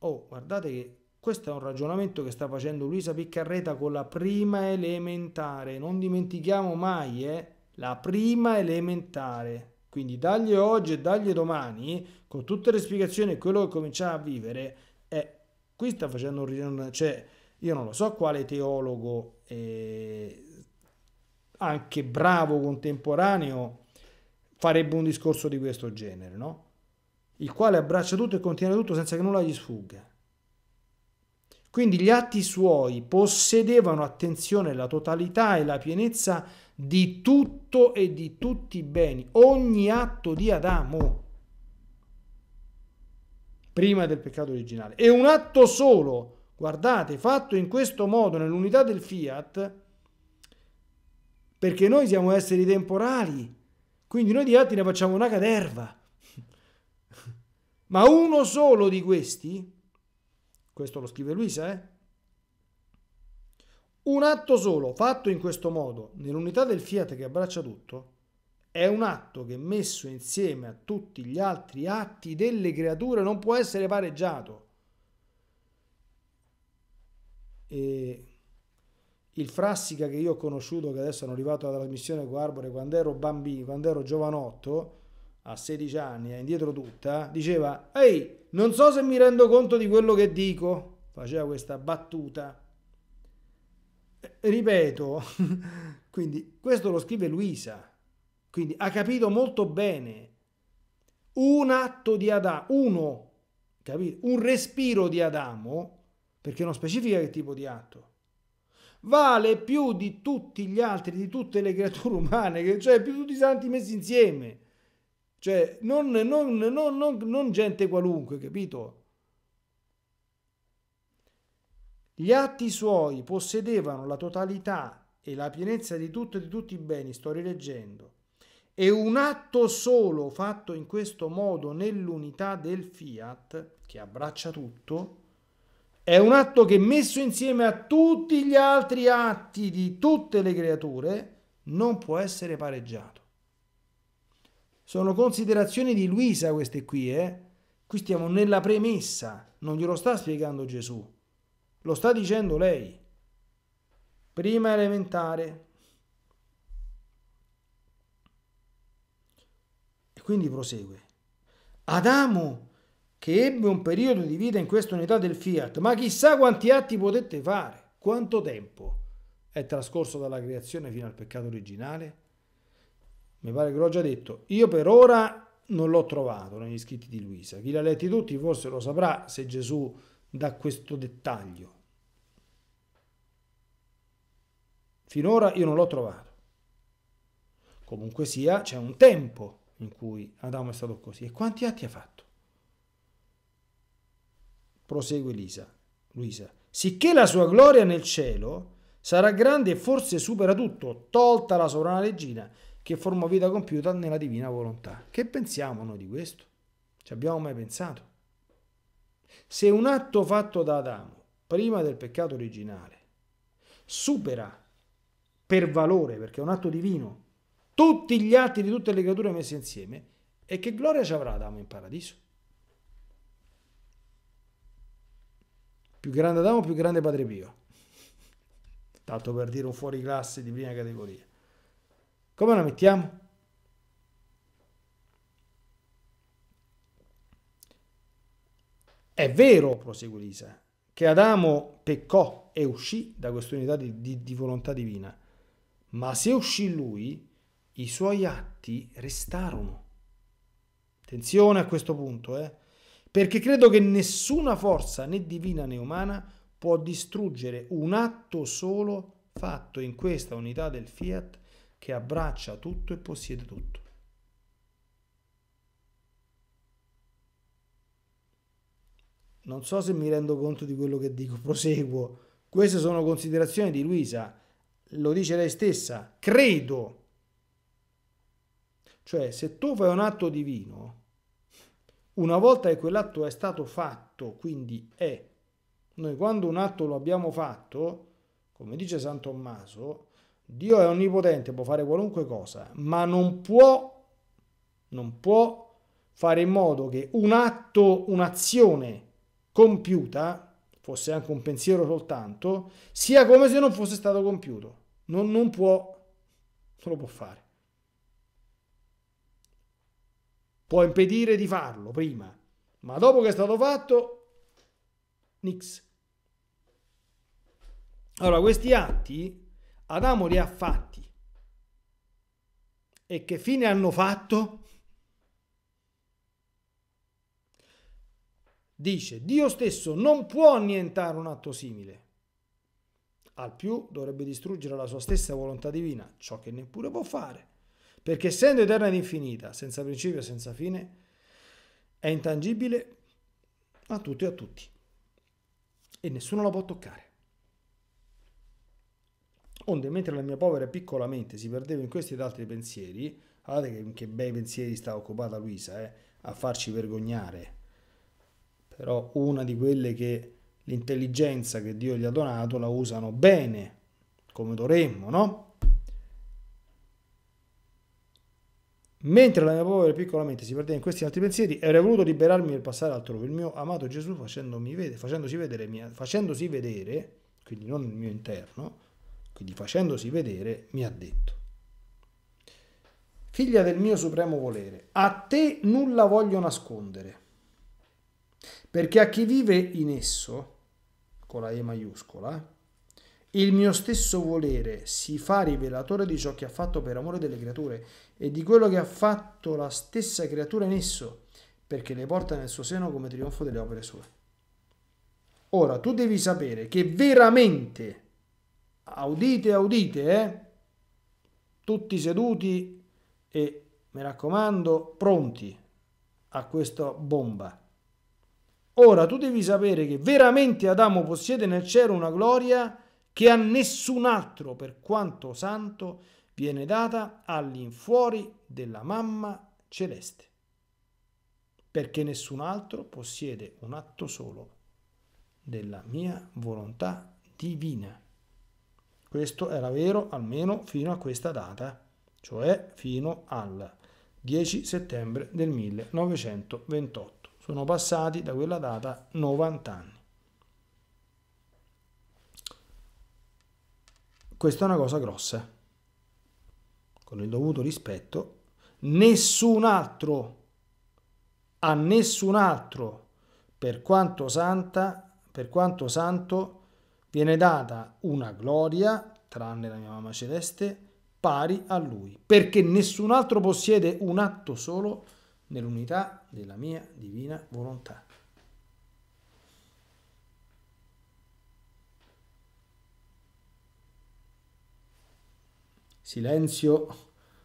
Oh, guardate che questo è un ragionamento che sta facendo Luisa Piccarreta con la prima elementare, non dimentichiamo mai, eh, la prima elementare. Quindi dagli oggi e dagli domani, con tutte le spiegazioni e quello che cominciamo a vivere, Qui sta facendo un... ritorno, cioè io non lo so quale teologo eh, anche bravo contemporaneo farebbe un discorso di questo genere, no? Il quale abbraccia tutto e contiene tutto senza che nulla gli sfugga. Quindi gli atti suoi possedevano, attenzione, la totalità e la pienezza di tutto e di tutti i beni, ogni atto di Adamo prima del peccato originale. E un atto solo, guardate, fatto in questo modo nell'unità del fiat, perché noi siamo esseri temporali, quindi noi di atti ne facciamo una caterva. Ma uno solo di questi, questo lo scrive Luisa, eh? un atto solo fatto in questo modo, nell'unità del fiat che abbraccia tutto, è un atto che messo insieme a tutti gli altri atti delle creature non può essere pareggiato. E il Frassica che io ho conosciuto, che adesso sono arrivato alla trasmissione con quando ero bambino, quando ero giovanotto, a 16 anni, è eh, indietro tutta, diceva, ehi, non so se mi rendo conto di quello che dico, faceva questa battuta. Ripeto, quindi questo lo scrive Luisa quindi ha capito molto bene. Un atto di Adamo, uno, capito? Un respiro di Adamo, perché non specifica che tipo di atto, vale più di tutti gli altri, di tutte le creature umane, cioè più di tutti i santi messi insieme. Cioè, non, non, non, non gente qualunque, capito? Gli atti suoi possedevano la totalità e la pienezza di tutto e di tutti i beni, sto rileggendo. E un atto solo fatto in questo modo nell'unità del fiat, che abbraccia tutto, è un atto che messo insieme a tutti gli altri atti di tutte le creature non può essere pareggiato. Sono considerazioni di Luisa queste qui, eh? Qui stiamo nella premessa, non glielo sta spiegando Gesù, lo sta dicendo lei. Prima elementare, Quindi prosegue. Adamo, che ebbe un periodo di vita in questa unità del Fiat, ma chissà quanti atti potete fare, quanto tempo è trascorso dalla creazione fino al peccato originale? Mi pare che l'ho già detto. Io per ora non l'ho trovato negli scritti di Luisa. Chi l'ha letti tutti forse lo saprà se Gesù dà questo dettaglio. Finora io non l'ho trovato. Comunque sia, c'è un tempo in cui Adamo è stato così. E quanti atti ha fatto? Prosegue Lisa, Luisa. Sicché la sua gloria nel cielo sarà grande e forse supera tutto, tolta la sovrana regina che forma vita compiuta nella divina volontà. Che pensiamo noi di questo? Ci abbiamo mai pensato? Se un atto fatto da Adamo, prima del peccato originale, supera per valore, perché è un atto divino, tutti gli atti di tutte le creature messe insieme, e che gloria ci avrà Adamo in paradiso? Più grande Adamo, più grande Padre Pio. Tanto per dire un fuori classe di prima categoria. Come la mettiamo? È vero, prosegue Lisa, che Adamo peccò e uscì da quest'unità di, di, di volontà divina, ma se uscì lui, i suoi atti restarono. Attenzione a questo punto, eh? perché credo che nessuna forza né divina né umana può distruggere un atto solo fatto in questa unità del fiat che abbraccia tutto e possiede tutto. Non so se mi rendo conto di quello che dico, proseguo. Queste sono considerazioni di Luisa, lo dice lei stessa. Credo cioè, se tu fai un atto divino, una volta che quell'atto è stato fatto, quindi è, noi quando un atto lo abbiamo fatto, come dice San Tommaso, Dio è onnipotente, può fare qualunque cosa, ma non può, non può fare in modo che un atto, un'azione compiuta, fosse anche un pensiero soltanto, sia come se non fosse stato compiuto. Non, non può, non lo può fare. Può impedire di farlo prima, ma dopo che è stato fatto, nix. Allora, questi atti Adamo li ha fatti. E che fine hanno fatto? Dice, Dio stesso non può annientare un atto simile. Al più dovrebbe distruggere la sua stessa volontà divina, ciò che neppure può fare perché essendo eterna ed infinita, senza principio e senza fine, è intangibile a tutti e a tutti. E nessuno la può toccare. Onde, mentre la mia povera e piccola mente si perdeva in questi ed altri pensieri, guardate che, che bei pensieri sta occupata Luisa, eh, a farci vergognare, però una di quelle che l'intelligenza che Dio gli ha donato la usano bene, come dovremmo, no? Mentre la mia povera e piccola mente si perdeva in questi altri pensieri, avrei voluto liberarmi per passare altrove. Il mio amato Gesù vede, facendosi, vedere, facendosi vedere, quindi non il mio interno, quindi facendosi vedere, mi ha detto, figlia del mio supremo volere, a te nulla voglio nascondere, perché a chi vive in esso, con la E maiuscola, il mio stesso volere si fa rivelatore di ciò che ha fatto per amore delle creature e di quello che ha fatto la stessa creatura in esso, perché le porta nel suo seno come trionfo delle opere sue. Ora, tu devi sapere che veramente, audite, audite, eh? tutti seduti e, mi raccomando, pronti a questa bomba. Ora, tu devi sapere che veramente Adamo possiede nel cielo una gloria che a nessun altro, per quanto santo, viene data all'infuori della mamma celeste, perché nessun altro possiede un atto solo della mia volontà divina. Questo era vero almeno fino a questa data, cioè fino al 10 settembre del 1928. Sono passati da quella data 90 anni. Questa è una cosa grossa. Con il dovuto rispetto, nessun altro, a nessun altro, per quanto santa, per quanto santo, viene data una gloria, tranne la mia mamma celeste, pari a lui, perché nessun altro possiede un atto solo nell'unità della mia divina volontà. silenzio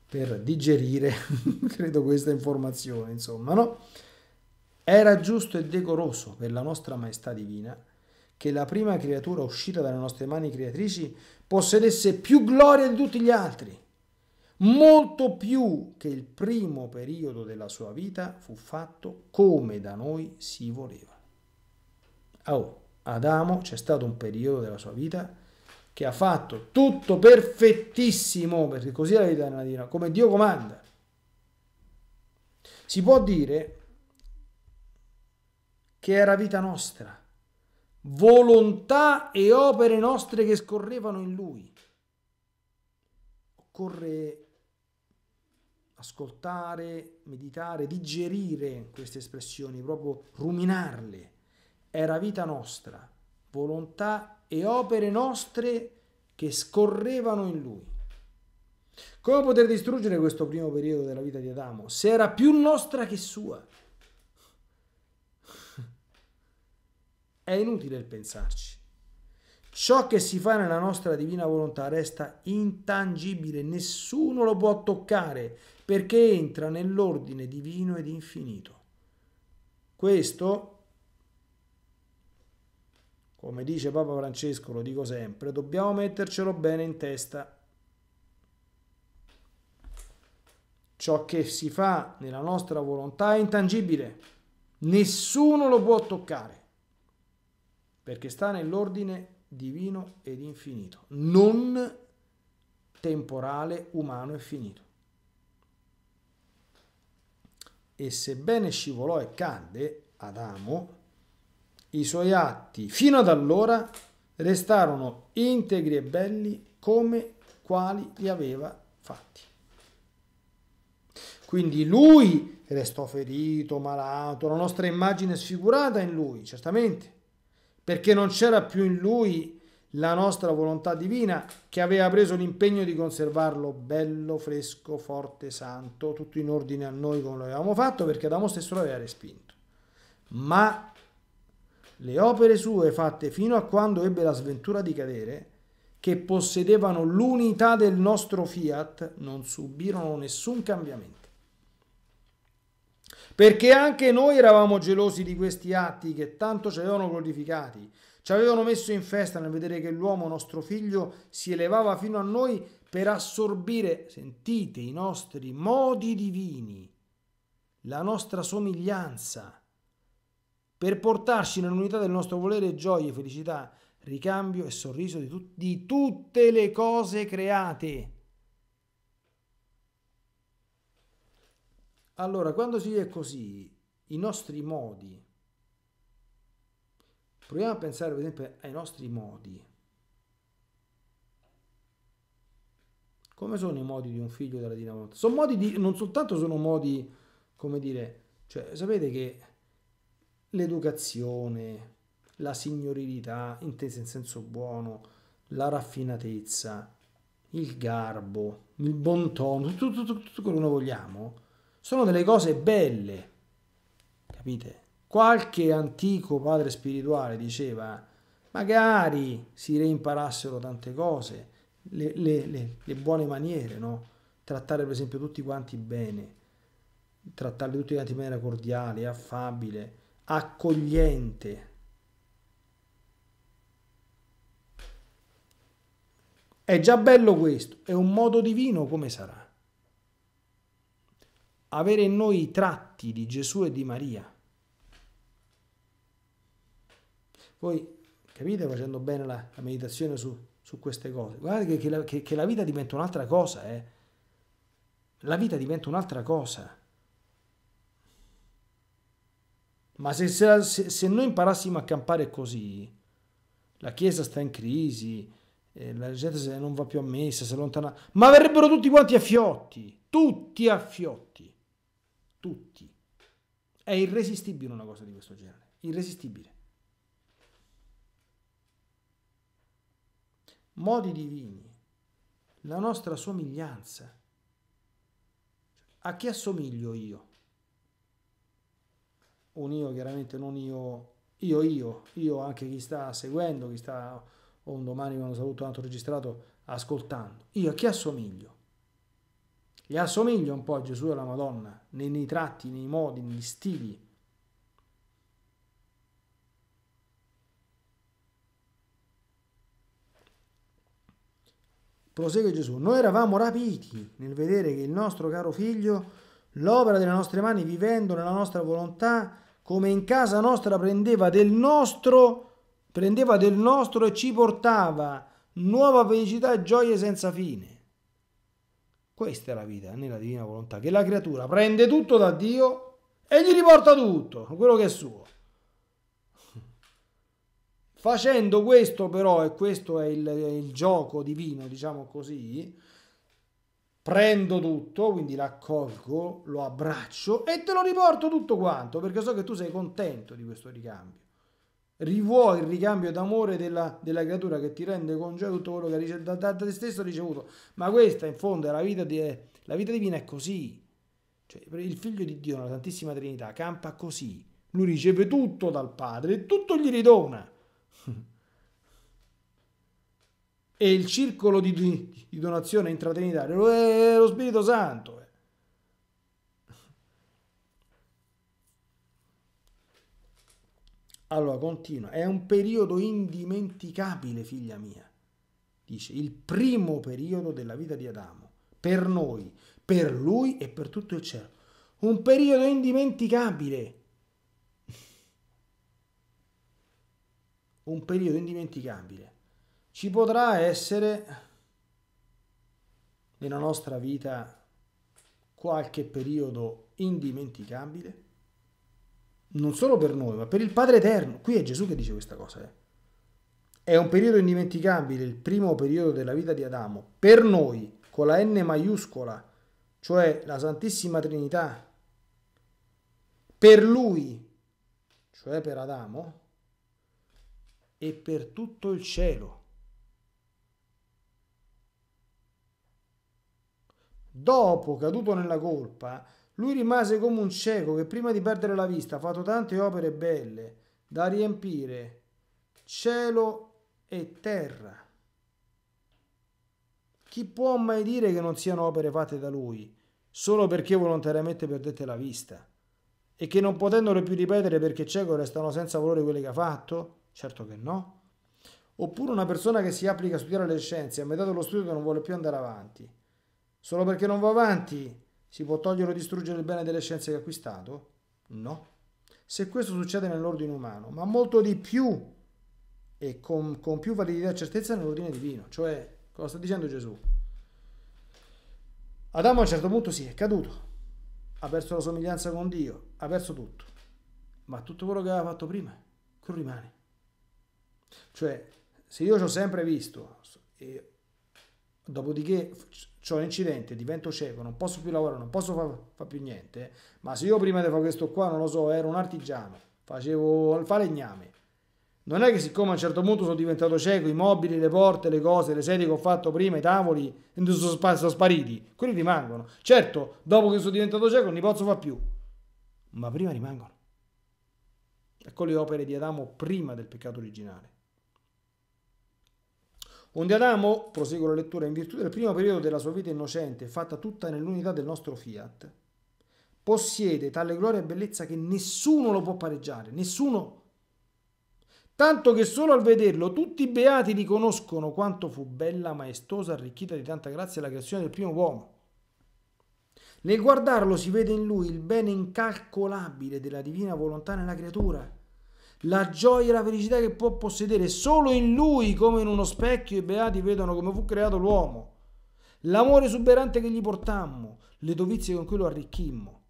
per digerire, credo, questa informazione, insomma, no? Era giusto e decoroso per la nostra maestà divina che la prima creatura uscita dalle nostre mani creatrici possedesse più gloria di tutti gli altri, molto più che il primo periodo della sua vita fu fatto come da noi si voleva. Oh, Adamo c'è stato un periodo della sua vita che ha fatto tutto perfettissimo, perché così è la vita nella divina, come Dio comanda. Si può dire che era vita nostra, volontà e opere nostre che scorrevano in Lui. Occorre ascoltare, meditare, digerire queste espressioni, proprio ruminarle. Era vita nostra, volontà e opere nostre che scorrevano in lui. Come poter distruggere questo primo periodo della vita di Adamo, se era più nostra che sua? È inutile il pensarci. Ciò che si fa nella nostra divina volontà resta intangibile, nessuno lo può toccare perché entra nell'ordine divino ed infinito. Questo come dice Papa Francesco, lo dico sempre, dobbiamo mettercelo bene in testa. Ciò che si fa nella nostra volontà è intangibile, nessuno lo può toccare, perché sta nell'ordine divino ed infinito, non temporale, umano e finito. E sebbene scivolò e cadde Adamo, i suoi atti fino ad allora restarono integri e belli come quali li aveva fatti. Quindi lui restò ferito, malato, la nostra immagine sfigurata in lui, certamente, perché non c'era più in lui la nostra volontà divina che aveva preso l'impegno di conservarlo bello, fresco, forte, santo, tutto in ordine a noi come lo avevamo fatto perché Adamo stesso lo aveva respinto. Ma le opere sue fatte fino a quando ebbe la sventura di cadere, che possedevano l'unità del nostro fiat, non subirono nessun cambiamento. Perché anche noi eravamo gelosi di questi atti che tanto ci avevano glorificati, ci avevano messo in festa nel vedere che l'uomo nostro figlio si elevava fino a noi per assorbire, sentite, i nostri modi divini, la nostra somiglianza per portarci nell'unità del nostro volere gioia, felicità, ricambio e sorriso di, tut- di tutte le cose create. Allora, quando si è così, i nostri modi, proviamo a pensare per esempio ai nostri modi. Come sono i modi di un figlio della Dinamo? Sono modi di, non soltanto sono modi, come dire, cioè sapete che l'educazione, la signorilità, intesa in senso buono, la raffinatezza, il garbo, il buon tono, tutto, tutto, tutto quello che noi vogliamo, sono delle cose belle, capite? Qualche antico padre spirituale diceva, magari si reimparassero tante cose, le, le, le, le buone maniere, no? Trattare per esempio tutti quanti bene, trattarli tutti quanti in maniera cordiale, affabile, accogliente. È già bello questo, è un modo divino come sarà. Avere in noi i tratti di Gesù e di Maria. Voi capite facendo bene la, la meditazione su, su, queste cose. Guardate che, che, la, che, che la vita diventa un'altra cosa. Eh. La vita diventa un'altra cosa. Ma se, se, se, noi imparassimo a campare così, la Chiesa sta in crisi, eh, la gente se non va più a messa, si allontana, ma verrebbero tutti quanti a fiotti, tutti a fiotti, tutti. È irresistibile una cosa di questo genere, irresistibile. Modi divini, la nostra somiglianza. A chi assomiglio io? un io chiaramente non io, io, io, io anche chi sta seguendo, chi sta o un domani quando saluto un altro registrato ascoltando, io a chi assomiglio? Gli assomiglio un po' a Gesù e alla Madonna, nei, nei tratti, nei modi, negli stili. Prosegue Gesù, noi eravamo rapiti nel vedere che il nostro caro figlio, l'opera delle nostre mani, vivendo nella nostra volontà, come in casa nostra prendeva del nostro, prendeva del nostro e ci portava nuova felicità e gioie senza fine. Questa è la vita nella divina volontà, che la creatura prende tutto da Dio e gli riporta tutto, quello che è suo. Facendo questo però, e questo è il, il gioco divino, diciamo così, prendo tutto, quindi l'accolgo, lo abbraccio e te lo riporto tutto quanto perché so che tu sei contento di questo ricambio. Rivuoi il ricambio d'amore della, della creatura che ti rende con gioia tutto quello che da, da, da te stesso ricevuto. Ma questa in fondo è la vita, di, la vita divina è così. Cioè, il figlio di Dio, la Santissima Trinità, campa così. Lui riceve tutto dal Padre e tutto gli ridona. e il circolo di, di donazione intratrinitario eh, lo è eh, lo Spirito Santo. Eh. Allora, continua. È un periodo indimenticabile, figlia mia. Dice, il primo periodo della vita di Adamo. Per noi, per lui e per tutto il cielo. Un periodo indimenticabile. Un periodo indimenticabile ci potrà essere nella nostra vita qualche periodo indimenticabile? Non solo per noi, ma per il Padre Eterno. Qui è Gesù che dice questa cosa. Eh. È un periodo indimenticabile, il primo periodo della vita di Adamo, per noi, con la N maiuscola, cioè la Santissima Trinità, per lui, cioè per Adamo, e per tutto il cielo. Dopo, caduto nella colpa, lui rimase come un cieco che prima di perdere la vista ha fatto tante opere belle da riempire cielo e terra. Chi può mai dire che non siano opere fatte da lui solo perché volontariamente perdette la vista e che non potendole più ripetere perché cieco restano senza valore quelle che ha fatto? Certo che no. Oppure una persona che si applica a studiare le scienze a metà dello studio non vuole più andare avanti Solo perché non va avanti si può togliere o distruggere il bene delle scienze che ha acquistato? No. Se questo succede nell'ordine umano, ma molto di più e con, con più validità e certezza nell'ordine divino. Cioè, cosa sta dicendo Gesù? Adamo a un certo punto sì, è caduto, ha perso la somiglianza con Dio, ha perso tutto, ma tutto quello che aveva fatto prima, quello rimane. Cioè, se io ci ho sempre visto, dopodiché ho un incidente, divento cieco, non posso più lavorare, non posso fare fa più niente, ma se io prima di fare questo qua, non lo so, ero un artigiano, facevo il falegname, non è che siccome a un certo punto sono diventato cieco, i mobili, le porte, le cose, le sedie che ho fatto prima, i tavoli, sono spariti, quelli rimangono. Certo, dopo che sono diventato cieco non li posso fare più, ma prima rimangono. Ecco le opere di Adamo prima del peccato originale. Onde Adamo, prosegue la lettura, in virtù del primo periodo della sua vita innocente, fatta tutta nell'unità del nostro fiat, possiede tale gloria e bellezza che nessuno lo può pareggiare, nessuno. Tanto che solo al vederlo tutti i beati riconoscono quanto fu bella, maestosa, arricchita di tanta grazia la creazione del primo uomo. Nel guardarlo si vede in lui il bene incalcolabile della divina volontà nella creatura, la gioia e la felicità che può possedere solo in lui come in uno specchio i beati vedono come fu creato l'uomo, l'amore esuberante che gli portammo, le dovizie con cui lo arricchimmo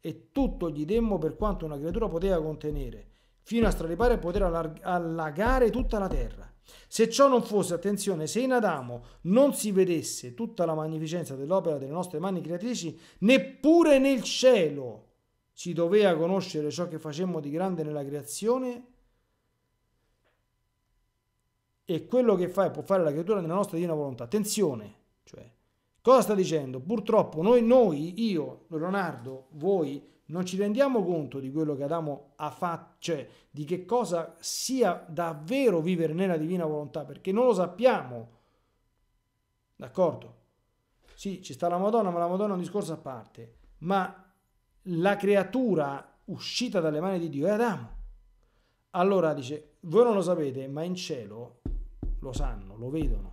e tutto gli demmo per quanto una creatura poteva contenere, fino a straripare e poter allar- allagare tutta la terra. Se ciò non fosse, attenzione, se in Adamo non si vedesse tutta la magnificenza dell'opera delle nostre mani creatrici, neppure nel cielo si doveva conoscere ciò che facemmo di grande nella creazione e quello che fa e può fare la creatura nella nostra divina volontà. Attenzione, cioè, cosa sta dicendo? Purtroppo noi, noi, io, Leonardo, voi, non ci rendiamo conto di quello che Adamo ha fatto, cioè di che cosa sia davvero vivere nella divina volontà, perché non lo sappiamo. D'accordo? Sì, ci sta la Madonna, ma la Madonna è un discorso a parte. Ma la creatura uscita dalle mani di Dio è Adamo. Allora dice, voi non lo sapete, ma in cielo lo sanno, lo vedono,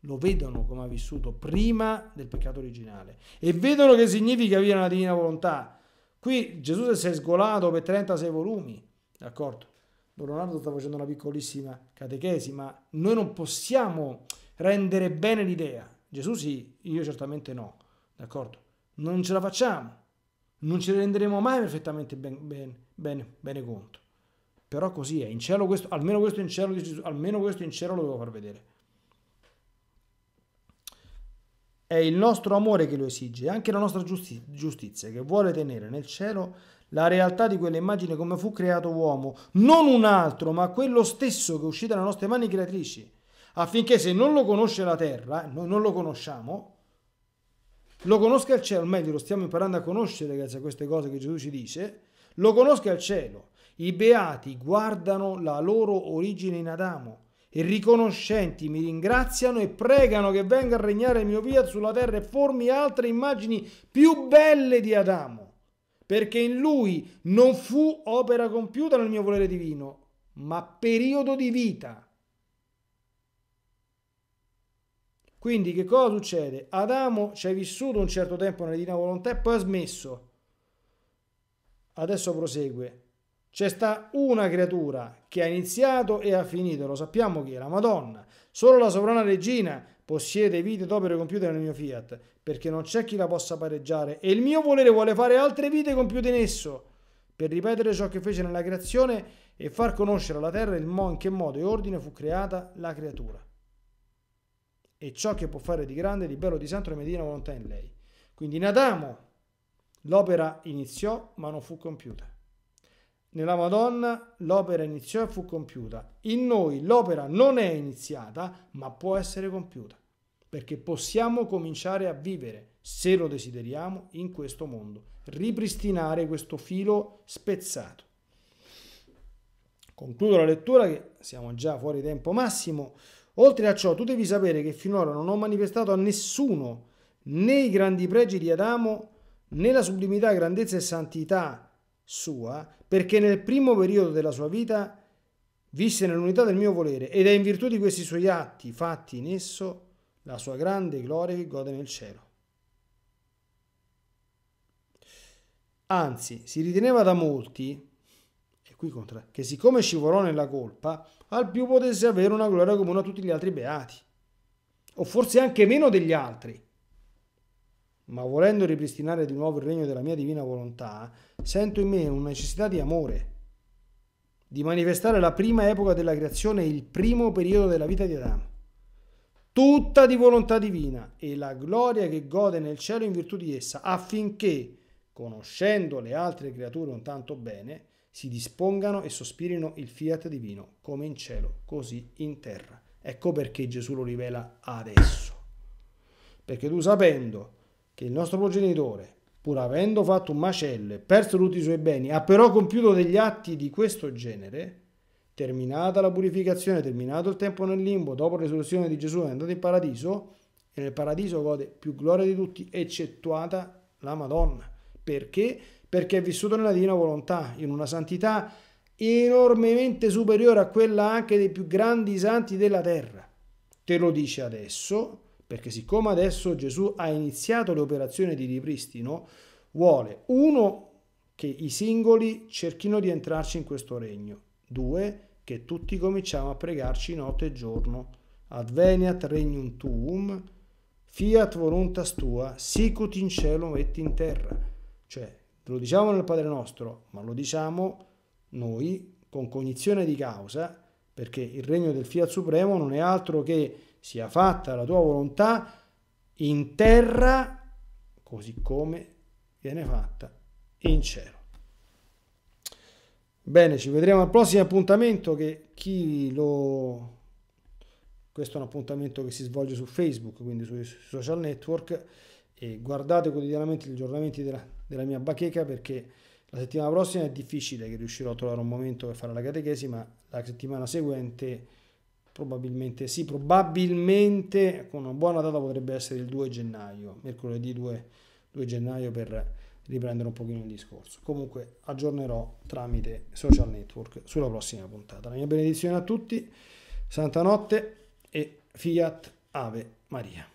lo vedono come ha vissuto prima del peccato originale e vedono che significa vivere una divina volontà. Qui Gesù si è sgolato per 36 volumi, d'accordo? Don Leonardo sta facendo una piccolissima catechesi, ma noi non possiamo rendere bene l'idea. Gesù sì, io certamente no, d'accordo? Non ce la facciamo. Non ci renderemo mai perfettamente ben, ben, bene, bene conto. Però così è, in cielo questo, almeno questo in cielo, almeno questo in cielo lo devo far vedere. È il nostro amore che lo esige, è anche la nostra giustizia, giustizia che vuole tenere nel cielo la realtà di quell'immagine come fu creato uomo, non un altro, ma quello stesso che uscì dalle nostre mani creatrici, affinché se non lo conosce la terra, noi non lo conosciamo, lo conosca il cielo, o meglio lo stiamo imparando a conoscere grazie a queste cose che Gesù ci dice, lo conosca il cielo. I beati guardano la loro origine in Adamo e riconoscenti mi ringraziano e pregano che venga a regnare il mio via sulla terra e formi altre immagini più belle di Adamo, perché in lui non fu opera compiuta nel mio volere divino, ma periodo di vita Quindi che cosa succede? Adamo ci ha vissuto un certo tempo nella divina volontà e poi ha smesso. Adesso prosegue. C'è sta una creatura che ha iniziato e ha finito, lo sappiamo chi è, la Madonna. Solo la sovrana regina possiede vite d'opere compiute nel mio fiat, perché non c'è chi la possa pareggiare e il mio volere vuole fare altre vite compiute in esso, per ripetere ciò che fece nella creazione e far conoscere alla terra in che modo e ordine fu creata la creatura e ciò che può fare di grande, di bello, di santo, le Medina volontà in lei. Quindi in Adamo l'opera iniziò ma non fu compiuta. Nella Madonna l'opera iniziò e fu compiuta. In noi l'opera non è iniziata ma può essere compiuta perché possiamo cominciare a vivere, se lo desideriamo, in questo mondo, ripristinare questo filo spezzato. Concludo la lettura che siamo già fuori tempo massimo. Oltre a ciò, tu devi sapere che finora non ho manifestato a nessuno né i grandi pregi di Adamo né la sublimità, grandezza e santità sua, perché nel primo periodo della sua vita visse nell'unità del mio volere ed è in virtù di questi suoi atti fatti in esso la sua grande gloria che gode nel cielo. Anzi, si riteneva da molti qui contra, che siccome scivolò nella colpa, al più potesse avere una gloria comune a tutti gli altri beati, o forse anche meno degli altri. Ma volendo ripristinare di nuovo il regno della mia divina volontà, sento in me una necessità di amore, di manifestare la prima epoca della creazione il primo periodo della vita di Adamo, tutta di volontà divina e la gloria che gode nel cielo in virtù di essa, affinché, conoscendo le altre creature un tanto bene, si dispongano e sospirino il fiat divino, come in cielo, così in terra. Ecco perché Gesù lo rivela adesso. Perché tu sapendo che il nostro progenitore, pur avendo fatto un macello e perso tutti i suoi beni, ha però compiuto degli atti di questo genere, terminata la purificazione, terminato il tempo nel limbo, dopo la risurrezione di Gesù è andato in paradiso, e nel paradiso gode più gloria di tutti, eccettuata la Madonna. Perché? perché è vissuto nella divina volontà, in una santità enormemente superiore a quella anche dei più grandi santi della terra. Te lo dice adesso, perché siccome adesso Gesù ha iniziato le operazioni di ripristino, vuole uno che i singoli cerchino di entrarci in questo regno, due che tutti cominciamo a pregarci notte e giorno. Adveniat regnum tuum, fiat voluntas tua, sicut in cielo et in terra. Cioè, Te lo diciamo nel Padre nostro, ma lo diciamo noi con cognizione di causa, perché il regno del Fiat Supremo non è altro che sia fatta la tua volontà in terra, così come viene fatta in cielo. Bene, ci vedremo al prossimo appuntamento che chi lo... Questo è un appuntamento che si svolge su Facebook, quindi sui social network e guardate quotidianamente gli aggiornamenti della della mia bacheca perché la settimana prossima è difficile che riuscirò a trovare un momento per fare la catechesi, ma la settimana seguente probabilmente sì, probabilmente con una buona data potrebbe essere il 2 gennaio, mercoledì 2, 2 gennaio per riprendere un pochino il discorso. Comunque aggiornerò tramite social network sulla prossima puntata. La mia benedizione a tutti, santa notte e fiat ave Maria.